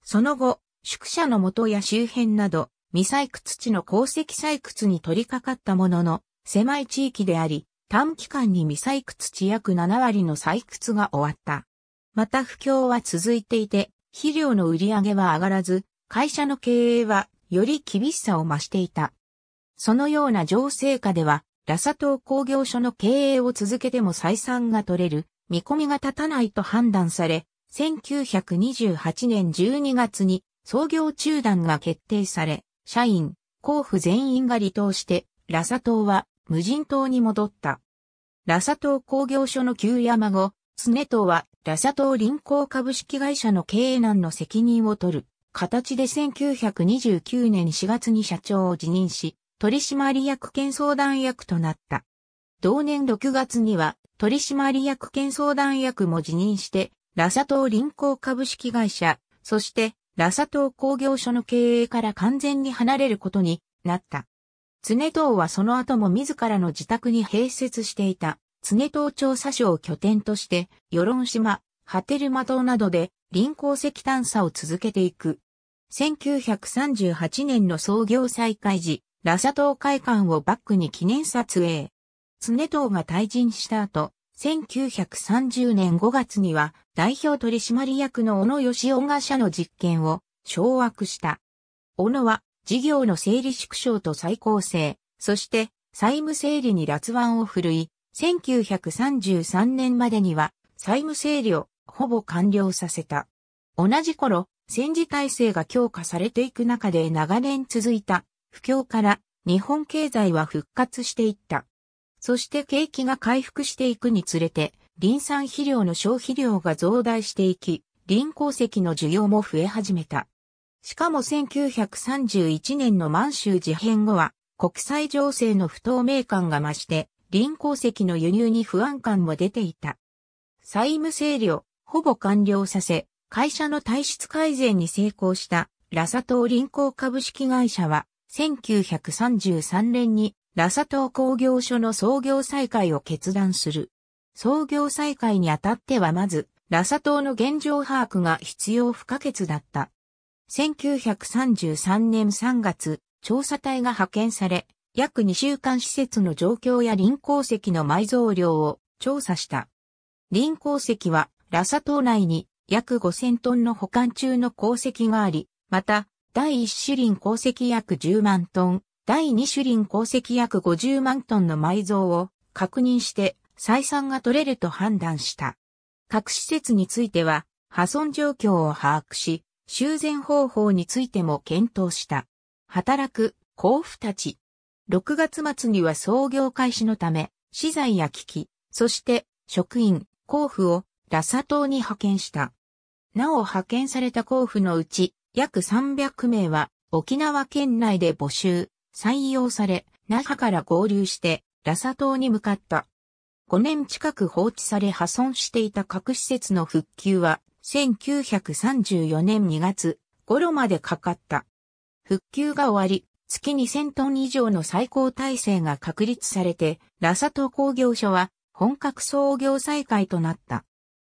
その後、宿舎の元や周辺など、未採掘地の鉱石採掘に取り掛かったものの、狭い地域であり、短期間に未採掘地約7割の採掘が終わった。また不況は続いていて、肥料の売り上げは上がらず、会社の経営はより厳しさを増していた。そのような情勢下では、ラサ島工業所の経営を続けても採算が取れる、見込みが立たないと判断され、1928年12月に創業中断が決定され、社員、交付全員が離党して、ラサ島は無人島に戻った。ラサ島工業所の旧山後、常島はラサ島林行株式会社の経営難の責任を取る形で1929年4月に社長を辞任し、取締役兼相談役となった。同年6月には取締役兼相談役も辞任して、ラサ島林行株式会社、そしてラサ島工業所の経営から完全に離れることになった。常藤はその後も自らの自宅に併設していた常島調査所を拠点として、与論島、波照間島などで臨港石探査を続けていく。1938年の創業再開時、ラサ島会館をバックに記念撮影。常島が退陣した後、1930年5月には代表取締役の小野義雄が社の実験を掌握した。小野は事業の整理縮小と再構成、そして債務整理に辣腕を振るい、1933年までには債務整理をほぼ完了させた。同じ頃、戦時体制が強化されていく中で長年続いた不況から日本経済は復活していった。そして景気が回復していくにつれて、林産肥料の消費量が増大していき、林鉱石の需要も増え始めた。しかも1931年の満州事変後は、国際情勢の不透明感が増して、臨鉱石の輸入に不安感も出ていた。債務整理をほぼ完了させ、会社の体質改善に成功したラサ島臨鉱株式会社は、1933年にラサ島工業所の創業再開を決断する。創業再開にあたってはまず、ラサ島の現状把握が必要不可欠だった。1933年3月、調査隊が派遣され、約2週間施設の状況や林鉱石の埋蔵量を調査した。林鉱石は、ラサ島内に約5000トンの保管中の鉱石があり、また、第1種輪鉱石約10万トン、第2種輪鉱石約50万トンの埋蔵を確認して採算が取れると判断した。各施設については破損状況を把握し、修繕方法についても検討した。働く、甲府たち。6月末には創業開始のため、資材や機器、そして職員、交付をラサ島に派遣した。なお派遣された交付のうち、約300名は沖縄県内で募集、採用され、那覇から合流してラサ島に向かった。5年近く放置され破損していた核施設の復旧は1934年2月頃までかかった。復旧が終わり、月2000トン以上の最高体制が確立されて、ラサト工業所は本格創業再開となった。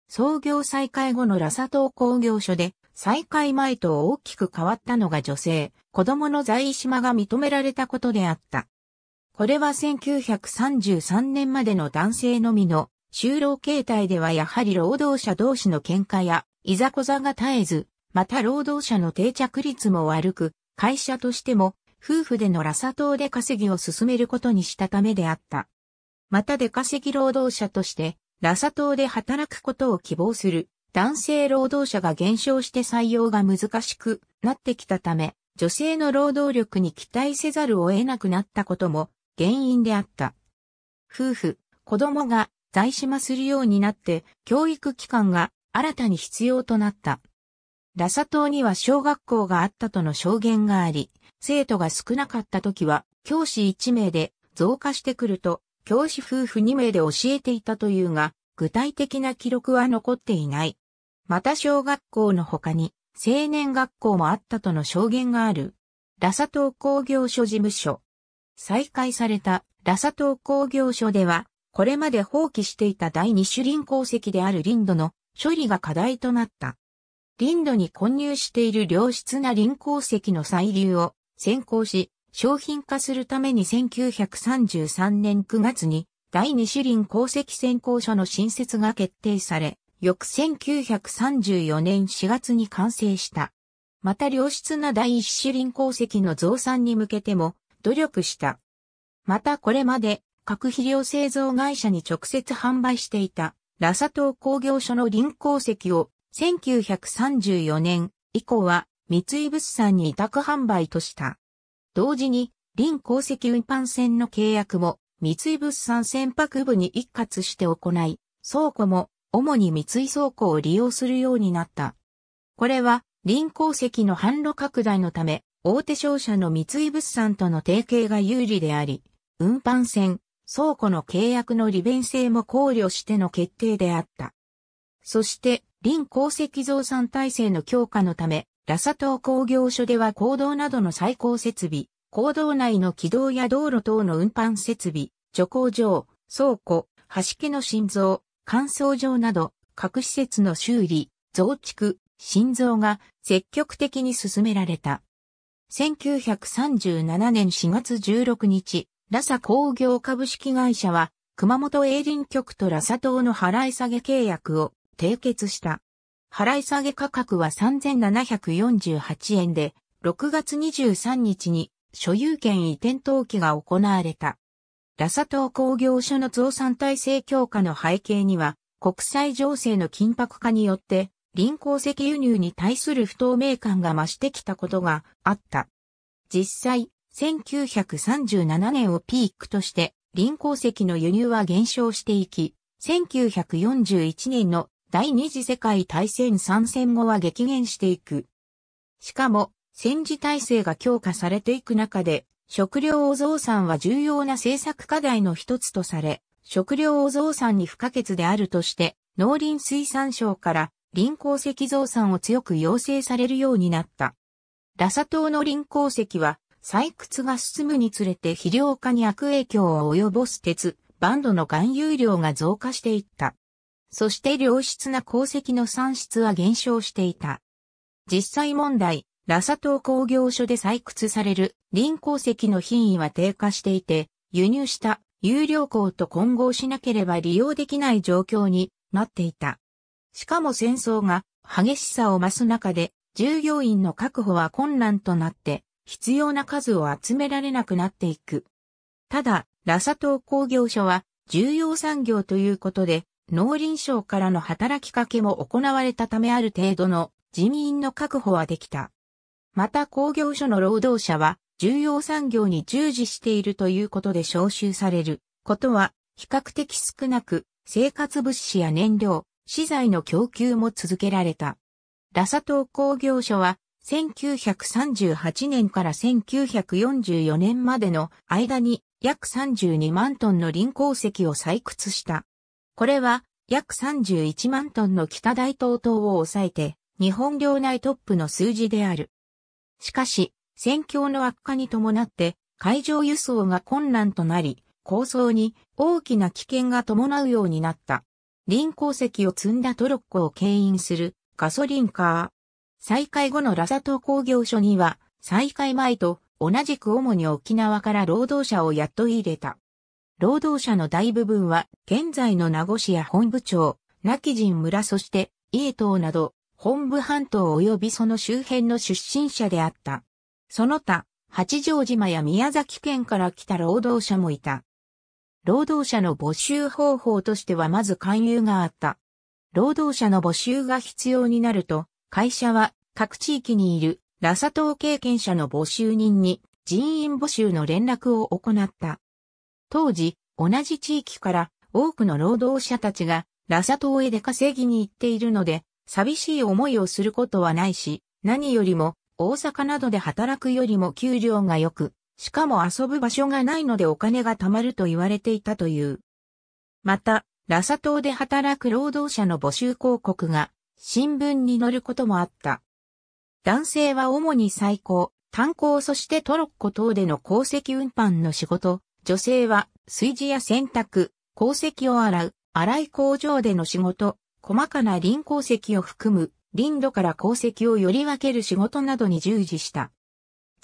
創業再開後のラサト工業所で、再開前と大きく変わったのが女性、子供の在位島が認められたことであった。これは1933年までの男性のみの就労形態ではやはり労働者同士の喧嘩やいざこざが絶えず、また労働者の定着率も悪く、会社としても夫婦でのラサ島で稼ぎを進めることにしたためであった。また出稼ぎ労働者として、ラサ島で働くことを希望する男性労働者が減少して採用が難しくなってきたため、女性の労働力に期待せざるを得なくなったことも原因であった。夫婦、子供が在島するようになって教育機関が新たに必要となった。ラサ島には小学校があったとの証言があり、生徒が少なかった時は、教師1名で増加してくると、教師夫婦2名で教えていたというが、具体的な記録は残っていない。また小学校の他に、青年学校もあったとの証言がある。ラサ島工業所事務所。再開されたラサ島工業所では、これまで放棄していた第二種林鉱石であるリンドの処理が課題となった。リンドに混入している良質な林鉱石の採流を先行し、商品化するために1933年9月に第二種林鉱石専攻所の新設が決定され、翌1934年4月に完成した。また良質な第一種林鉱石の増産に向けても努力した。またこれまで核肥料製造会社に直接販売していたラサ島工業所の林鉱石を1934年以降は三井物産に委託販売とした。同時に、臨鉱石運搬船の契約も、三井物産船舶部に一括して行い、倉庫も、主に三井倉庫を利用するようになった。これは、臨鉱石の販路拡大のため、大手商社の三井物産との提携が有利であり、運搬船、倉庫の契約の利便性も考慮しての決定であった。そして、臨鉱石増産体制の強化のため、ラサ島工業所では坑道などの最高設備、坑道内の軌道や道路等の運搬設備、除工場、倉庫、橋木の心臓、乾燥場など、各施設の修理、増築、心臓が積極的に進められた。1937年4月16日、ラサ工業株式会社は、熊本営林局とラサ島の払い下げ契約を締結した。払い下げ価格は3748円で、6月23日に所有権移転登記が行われた。ラサ島工業所の増産体制強化の背景には、国際情勢の緊迫化によって、臨港石輸入に対する不透明感が増してきたことがあった。実際、1937年をピークとして、臨港石の輸入は減少していき、1941年の第二次世界大戦参戦後は激減していく。しかも、戦時体制が強化されていく中で、食料お増産は重要な政策課題の一つとされ、食料お増産に不可欠であるとして、農林水産省から林鉱石増産を強く要請されるようになった。ラサ島の林鉱石は、採掘が進むにつれて肥料化に悪影響を及ぼす鉄、バンドの含有量が増加していった。そして良質な鉱石の産出は減少していた。実際問題、ラサ島工業所で採掘される林鉱石の品位は低下していて、輸入した有料鉱と混合しなければ利用できない状況になっていた。しかも戦争が激しさを増す中で、従業員の確保は困難となって、必要な数を集められなくなっていく。ただ、ラサ島工業所は重要産業ということで、農林省からの働きかけも行われたためある程度の人員の確保はできた。また工業所の労働者は重要産業に従事しているということで招集されることは比較的少なく生活物資や燃料、資材の供給も続けられた。ラサ島工業所は1938年から1944年までの間に約32万トンの林鉱石を採掘した。これは約31万トンの北大東島を抑えて日本領内トップの数字である。しかし、戦況の悪化に伴って海上輸送が困難となり、構想に大きな危険が伴うようになった。臨鉱石を積んだトロッコを牽引するガソリンカー。再開後のラサ島工業所には再開前と同じく主に沖縄から労働者を雇い入れた。労働者の大部分は、現在の名護市や本部町、亡き人村そして、家島など、本部半島及びその周辺の出身者であった。その他、八丈島や宮崎県から来た労働者もいた。労働者の募集方法としてはまず勧誘があった。労働者の募集が必要になると、会社は各地域にいるラサ島経験者の募集人に人員募集の連絡を行った。当時、同じ地域から多くの労働者たちがラサ島へ出稼ぎに行っているので、寂しい思いをすることはないし、何よりも大阪などで働くよりも給料が良く、しかも遊ぶ場所がないのでお金が貯まると言われていたという。また、ラサ島で働く労働者の募集広告が新聞に載ることもあった。男性は主に最高、炭鉱そしてトロッコ等での鉱石運搬の仕事女性は、炊事や洗濯、鉱石を洗う、洗い工場での仕事、細かな林鉱石を含む、林土から鉱石をより分ける仕事などに従事した。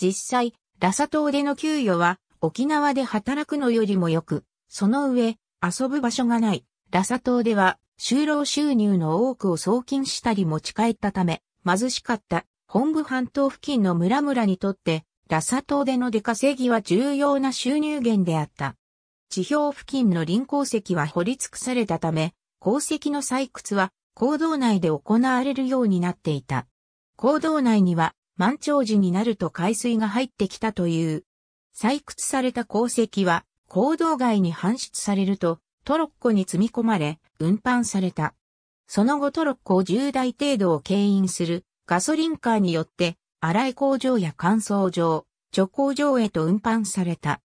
実際、ラサ島での給与は、沖縄で働くのよりも良く、その上、遊ぶ場所がない、ラサ島では、就労収入の多くを送金したり持ち帰ったため、貧しかった、本部半島付近の村々にとって、ラサ島での出稼ぎは重要な収入源であった。地表付近の林鉱石は掘り尽くされたため、鉱石の採掘は坑道内で行われるようになっていた。坑道内には満潮時になると海水が入ってきたという。採掘された鉱石は坑道外に搬出されるとトロッコに積み込まれ運搬された。その後トロッコを10台程度を牽引するガソリンカーによって洗い工場や乾燥場、貯工場へと運搬された。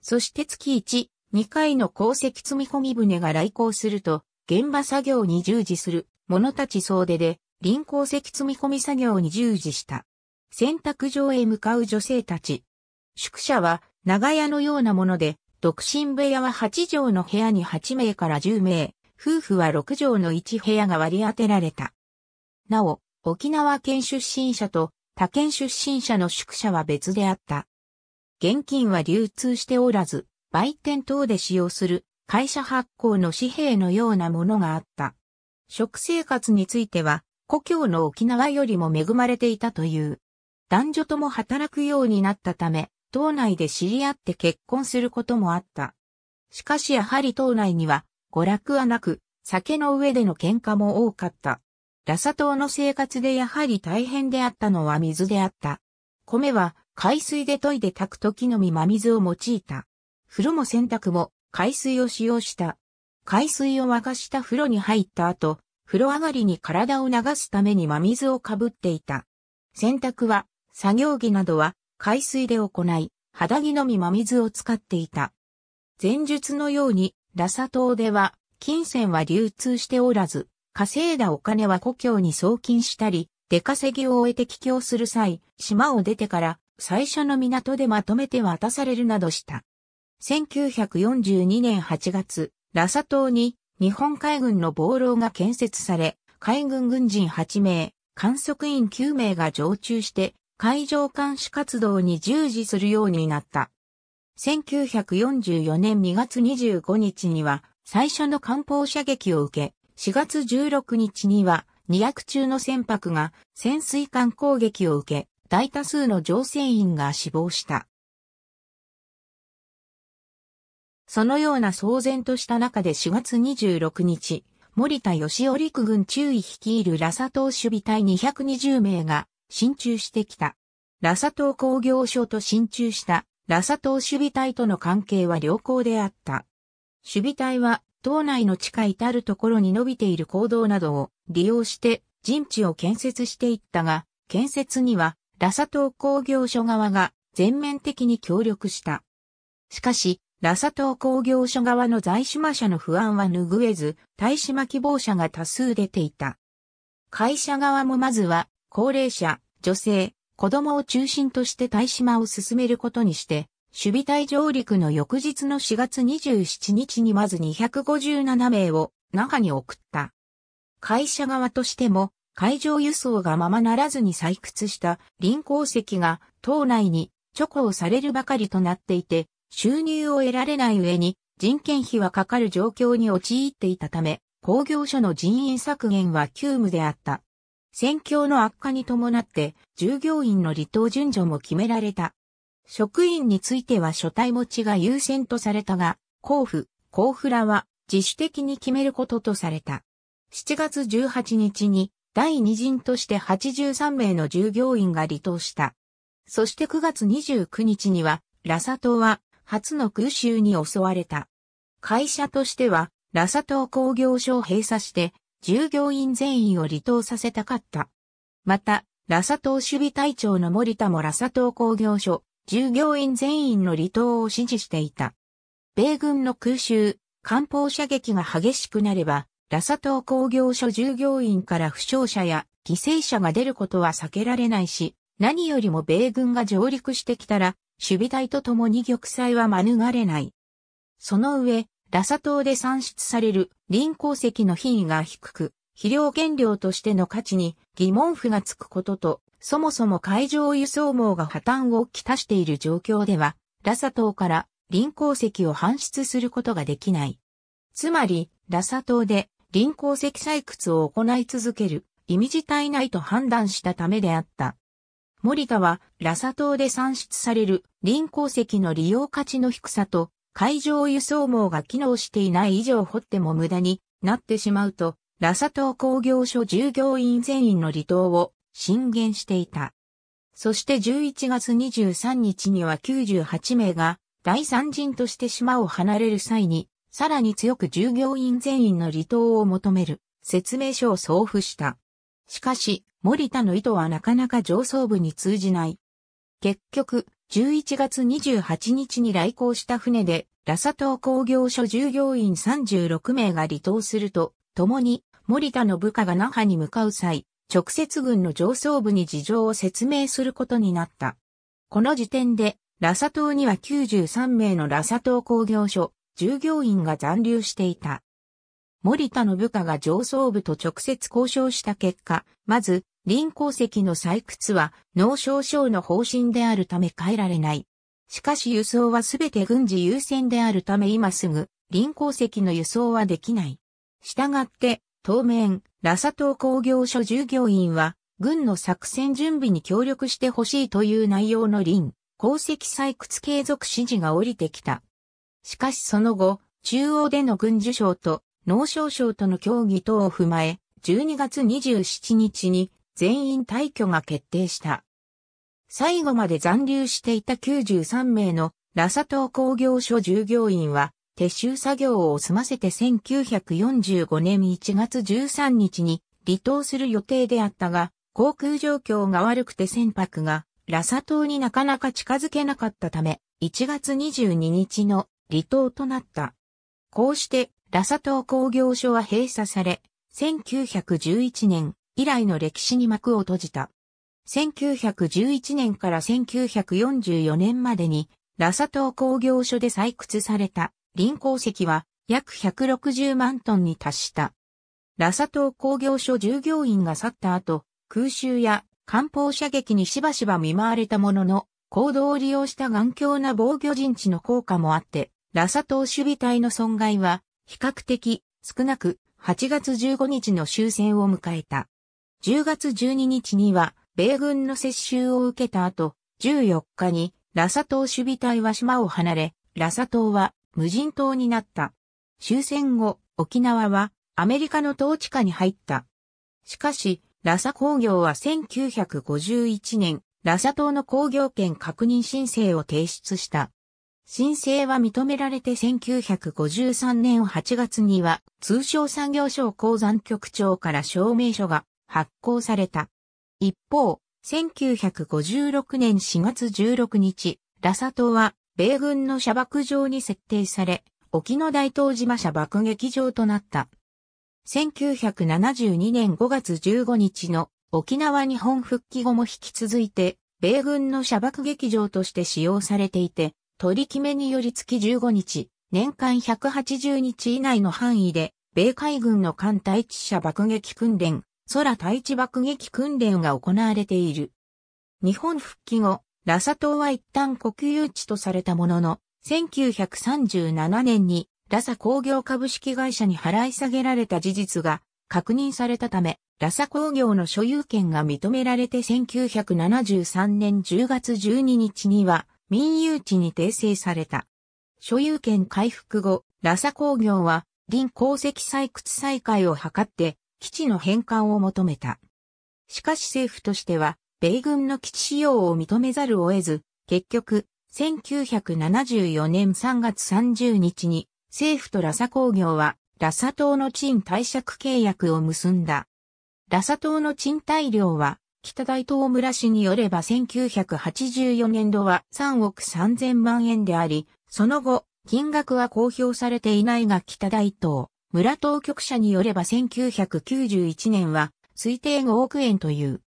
そして月1、2回の鉱石積み込み船が来航すると、現場作業に従事する者たち総出で、臨鉱石積み込み作業に従事した。洗濯場へ向かう女性たち。宿舎は長屋のようなもので、独身部屋は8畳の部屋に8名から10名、夫婦は6畳の1部屋が割り当てられた。なお、沖縄県出身者と他県出身者の宿舎は別であった。現金は流通しておらず、売店等で使用する会社発行の紙幣のようなものがあった。食生活については、故郷の沖縄よりも恵まれていたという。男女とも働くようになったため、島内で知り合って結婚することもあった。しかしやはり島内には、娯楽はなく、酒の上での喧嘩も多かった。ラサ島の生活でやはり大変であったのは水であった。米は海水で研いで炊く時のみ真水を用いた。風呂も洗濯も海水を使用した。海水を沸かした風呂に入った後、風呂上がりに体を流すために真水をかぶっていた。洗濯は、作業着などは海水で行い、肌着のみ真水を使っていた。前述のように、ラサ島では、金銭は流通しておらず、稼いだお金は故郷に送金したり、出稼ぎを終えて帰郷する際、島を出てから最初の港でまとめて渡されるなどした。1942年8月、ラサ島に日本海軍の暴浪が建設され、海軍軍人8名、観測員9名が常駐して海上監視活動に従事するようになった。1944年2月25日には最初の艦砲射撃を受け、4月16日には2 0中の船舶が潜水艦攻撃を受け、大多数の乗船員が死亡した。そのような騒然とした中で4月26日、森田義織陸軍中尉率いるラサ島守備隊220名が進駐してきた。ラサ島工業所と進駐したラサ島守備隊との関係は良好であった。守備隊は島内の地下至るところに伸びている坑道などを利用して陣地を建設していったが、建設にはラサ島工業所側が全面的に協力した。しかし、ラサ島工業所側の在島者の不安は拭えず、対島希望者が多数出ていた。会社側もまずは、高齢者、女性、子供を中心として対島を進めることにして、守備隊上陸の翌日の4月27日にまず257名を中に送った。会社側としても海上輸送がままならずに採掘した臨鉱石が島内に貯蔵されるばかりとなっていて収入を得られない上に人件費はかかる状況に陥っていたため工業所の人員削減は急務であった。戦況の悪化に伴って従業員の離島順序も決められた。職員については所帯持ちが優先とされたが、交付、交付らは自主的に決めることとされた。7月18日に第二陣として83名の従業員が離党した。そして9月29日には、ラサ島は初の空襲に襲われた。会社としては、ラサ島工業所を閉鎖して、従業員全員を離党させたかった。また、ラサ島守備隊長の森田もラサ島工業所、従業員全員の離島を指示していた。米軍の空襲、艦砲射撃が激しくなれば、ラサ島工業所従業員から負傷者や犠牲者が出ることは避けられないし、何よりも米軍が上陸してきたら、守備隊と共に玉砕は免れない。その上、ラサ島で産出される臨鉱石の品位が低く、肥料原料としての価値に疑問符がつくことと、そもそも海上輸送網が破綻をきたしている状況では、ラサ島から輪鉱石を搬出することができない。つまり、ラサ島で輪鉱石採掘を行い続ける意味自体ないと判断したためであった。森田は、ラサ島で産出される輪鉱石の利用価値の低さと、海上輸送網が機能していない以上掘っても無駄になってしまうと、ラサ島工業所従業員全員の離島を進言していた。そして11月23日には98名が第三陣として島を離れる際に、さらに強く従業員全員の離島を求める説明書を送付した。しかし、森田の意図はなかなか上層部に通じない。結局、11月28日に来航した船で、ラサ島工業所従業員36名が離島すると、共に森田の部下が那覇に向かう際、直接軍の上層部に事情を説明することになった。この時点で、ラサ島には93名のラサ島工業所、従業員が残留していた。森田の部下が上層部と直接交渉した結果、まず、林鉱石の採掘は農商省の方針であるため変えられない。しかし輸送はすべて軍事優先であるため今すぐ、林鉱石の輸送はできない。したがって、当面、ラサ島工業所従業員は、軍の作戦準備に協力してほしいという内容の林、鉱石採掘継続指示が降りてきた。しかしその後、中央での軍需省と農商省との協議等を踏まえ、12月27日に全員退去が決定した。最後まで残留していた93名のラサ島工業所従業員は撤収作業を済ませて1945年1月13日に離島する予定であったが、航空状況が悪くて船舶がラサ島になかなか近づけなかったため、1月22日の離島となった。こうして、ラサ島工業所は閉鎖され、1911年以来の歴史に幕を閉じた。1911年から1944年までに、ラサ島工業所で採掘された林鉱石は約160万トンに達した。ラサ島工業所従業員が去った後、空襲や艦砲射撃にしばしば見舞われたものの、行動を利用した頑強な防御陣地の効果もあって、ラサ島守備隊の損害は比較的少なく8月15日の終戦を迎えた。10月12日には米軍の接収を受けた後、14日にラサ島守備隊は島を離れ、ラサ島は無人島になった。終戦後、沖縄はアメリカの統治下に入った。しかし、ラサ工業は1951年、ラサ島の工業権確認申請を提出した。申請は認められて1953年8月には通商産業省鉱山局長から証明書が発行された。一方、1956年4月16日、ラサ島は米軍の射爆場に設定され、沖野大東島射爆撃場となった。1972年5月15日の沖縄日本復帰後も引き続いて、米軍の射爆劇場として使用されていて、取り決めにより月15日、年間180日以内の範囲で、米海軍の艦対地射爆撃訓練、空対地爆撃訓練が行われている。日本復帰後、ラサ島は一旦国有地とされたものの、1937年にラサ工業株式会社に払い下げられた事実が確認されたため、ラサ工業の所有権が認められて1973年10月12日には民有地に訂正された。所有権回復後、ラサ工業は林鉱石採掘再開を図って基地の返還を求めた。しかし政府としては米軍の基地使用を認めざるを得ず、結局、1974年3月30日に政府とラサ工業はラサ島の賃貸借契約を結んだ。ラサ島の賃貸料は北大東村市によれば1984年度は3億3000万円であり、その後、金額は公表されていないが北大東村当局者によれば1991年は推定5億円という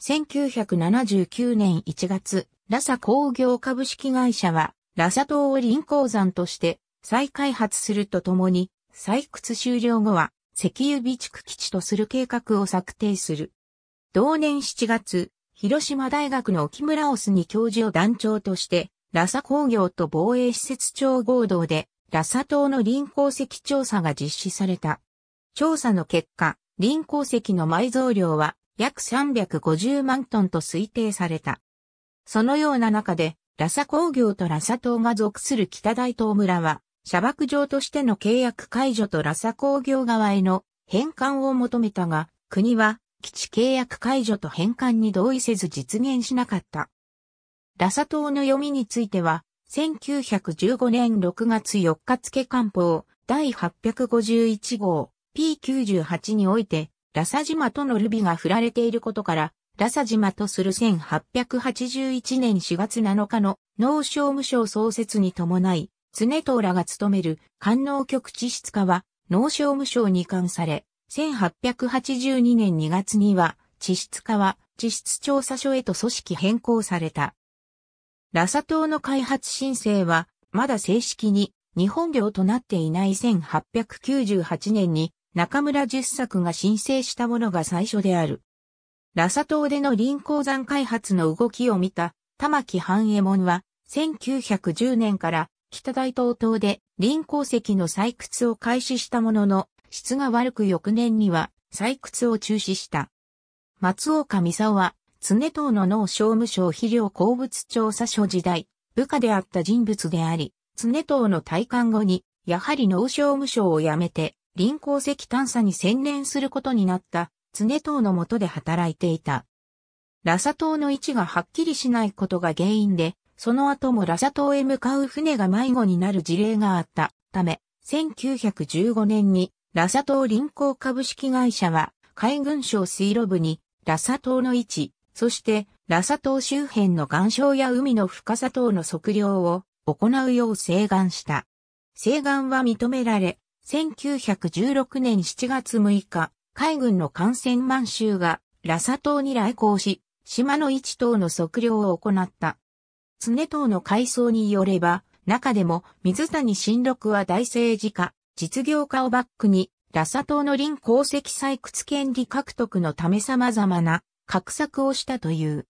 1979年1月、ラサ工業株式会社は、ラサ島を林鉱山として再開発するとともに、採掘終了後は石油備蓄基地とする計画を策定する。同年7月、広島大学の木村オスに教授を団長として、ラサ工業と防衛施設庁合同で、ラサ島の林鉱石調査が実施された。調査の結果、林鉱石の埋蔵量は約350万トンと推定された。そのような中で、ラサ工業とラサ島が属する北大東村は、砂漠場としての契約解除とラサ工業側への返還を求めたが、国は基地契約解除と返還に同意せず実現しなかった。ラサ島の読みについては、1915年6月4日付官報第851号 P98 において、ラサ島とのルビが振られていることから、ラサ島とする1881年4月7日の農商務省創設に伴い、常頭らが務める官能局地質課は農商務省に移管され、1882年2月には地質課は地質調査所へと組織変更された。ラサ島の開発申請はまだ正式に日本領となっていない1898年に中村十作が申請したものが最初である。ラサ島での林鉱山開発の動きを見た玉木半右衛門は1910年から北大東島で林鉱石の採掘を開始したものの質が悪く翌年には採掘を中止した。松岡美沢は常島の農商務省肥料鉱物調査所時代部下であった人物であり、常島の退官後にやはり農商務省を辞めて臨鉱石探査に専念することになった常党の下で働いていた。ラサ島の位置がはっきりしないことが原因で、その後もラサ島へ向かう船が迷子になる事例があったため、1915年にラサ島臨港株式会社は海軍省水路部にラサ島の位置、そしてラサ島周辺の岩礁や海の深さ等の測量を行うよう請願した。請願は認められ、1916年7月6日、海軍の艦船満州がラサ島に来航し、島の一島の測量を行った。常島の改装によれば、中でも水谷新六は大政治家、実業家をバックに、ラサ島の林鉱石採掘権利獲得のため様々な画策をしたという。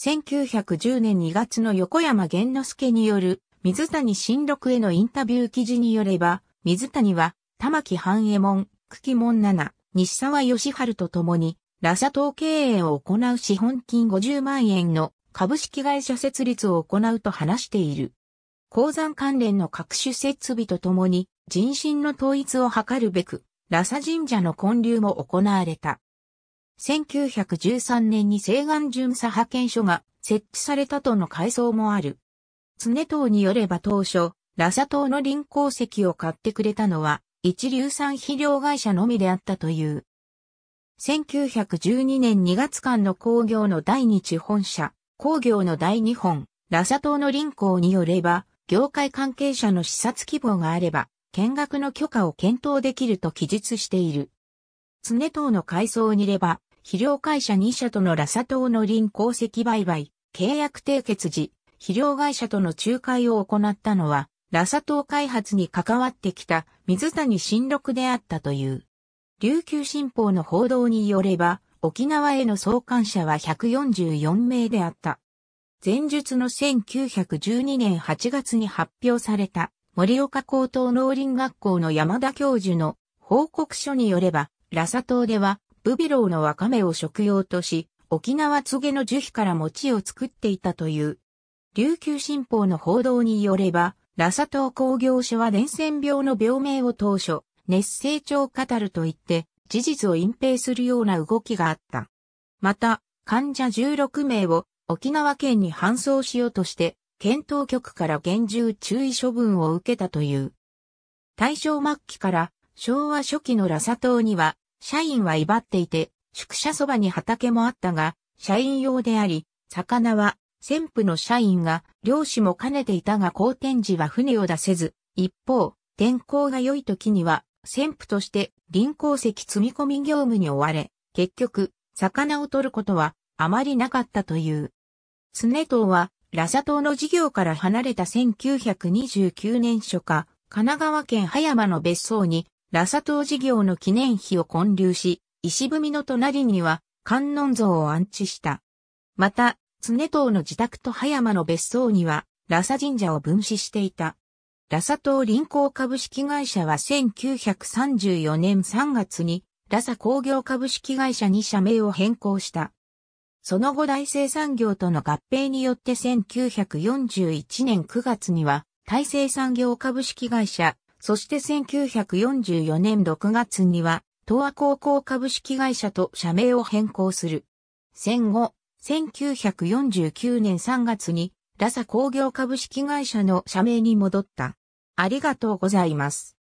1910年2月の横山玄之助による水谷新六へのインタビュー記事によれば、水谷は、玉木半右衛門、久喜門七、西沢義春と共に、ラサ島経営を行う資本金50万円の株式会社設立を行うと話している。鉱山関連の各種設備とともに人心の統一を図るべく、ラサ神社の建立も行われた。1913年に西岸巡査派遣所が設置されたとの回想もある。常藤によれば当初、ラサ島の林鉱石を買ってくれたのは、一流産肥料会社のみであったという。1912年2月間の工業の第2地本社、工業の第2本、ラサ島の林鉱によれば、業界関係者の視察希望があれば、見学の許可を検討できると記述している。常島の改装にれば、肥料会社2社とのラサ島の林鉱石売買、契約締結時、肥料会社との仲介を行ったのは、ラサ島開発に関わってきた水谷新六であったという。琉球新報の報道によれば、沖縄への送還者は144名であった。前述の1912年8月に発表された森岡高等農林学校の山田教授の報告書によれば、ラサ島ではブビローのワカメを食用とし、沖縄告げの樹皮から餅を作っていたという。琉球新報の報道によれば、ラサ島工業所は伝染病の病名を当初、熱成長カタルと言って、事実を隠蔽するような動きがあった。また、患者16名を沖縄県に搬送しようとして、検討局から厳重注意処分を受けたという。大正末期から昭和初期のラサ島には、社員は威張っていて、宿舎そばに畑もあったが、社員用であり、魚は船夫の社員が漁師も兼ねていたが好天時は船を出せず、一方、天候が良い時には、船夫として臨港石積み込み業務に追われ、結局、魚を取ることはあまりなかったという。常藤は、ラサ島の事業から離れた1929年初夏、神奈川県葉山の別荘に、ラサ島事業の記念碑を建立し、石踏みの隣には観音像を安置した。また、常藤の自宅と葉山の別荘には、ラサ神社を分子していた。ラサ島臨港株式会社は1934年3月に、ラサ工業株式会社に社名を変更した。その後大生産業との合併によって1941年9月には、大生産業株式会社、そして1944年6月には、東亜高校株式会社と社名を変更する。戦後、1949年3月に、ラサ工業株式会社の社名に戻った。ありがとうございます。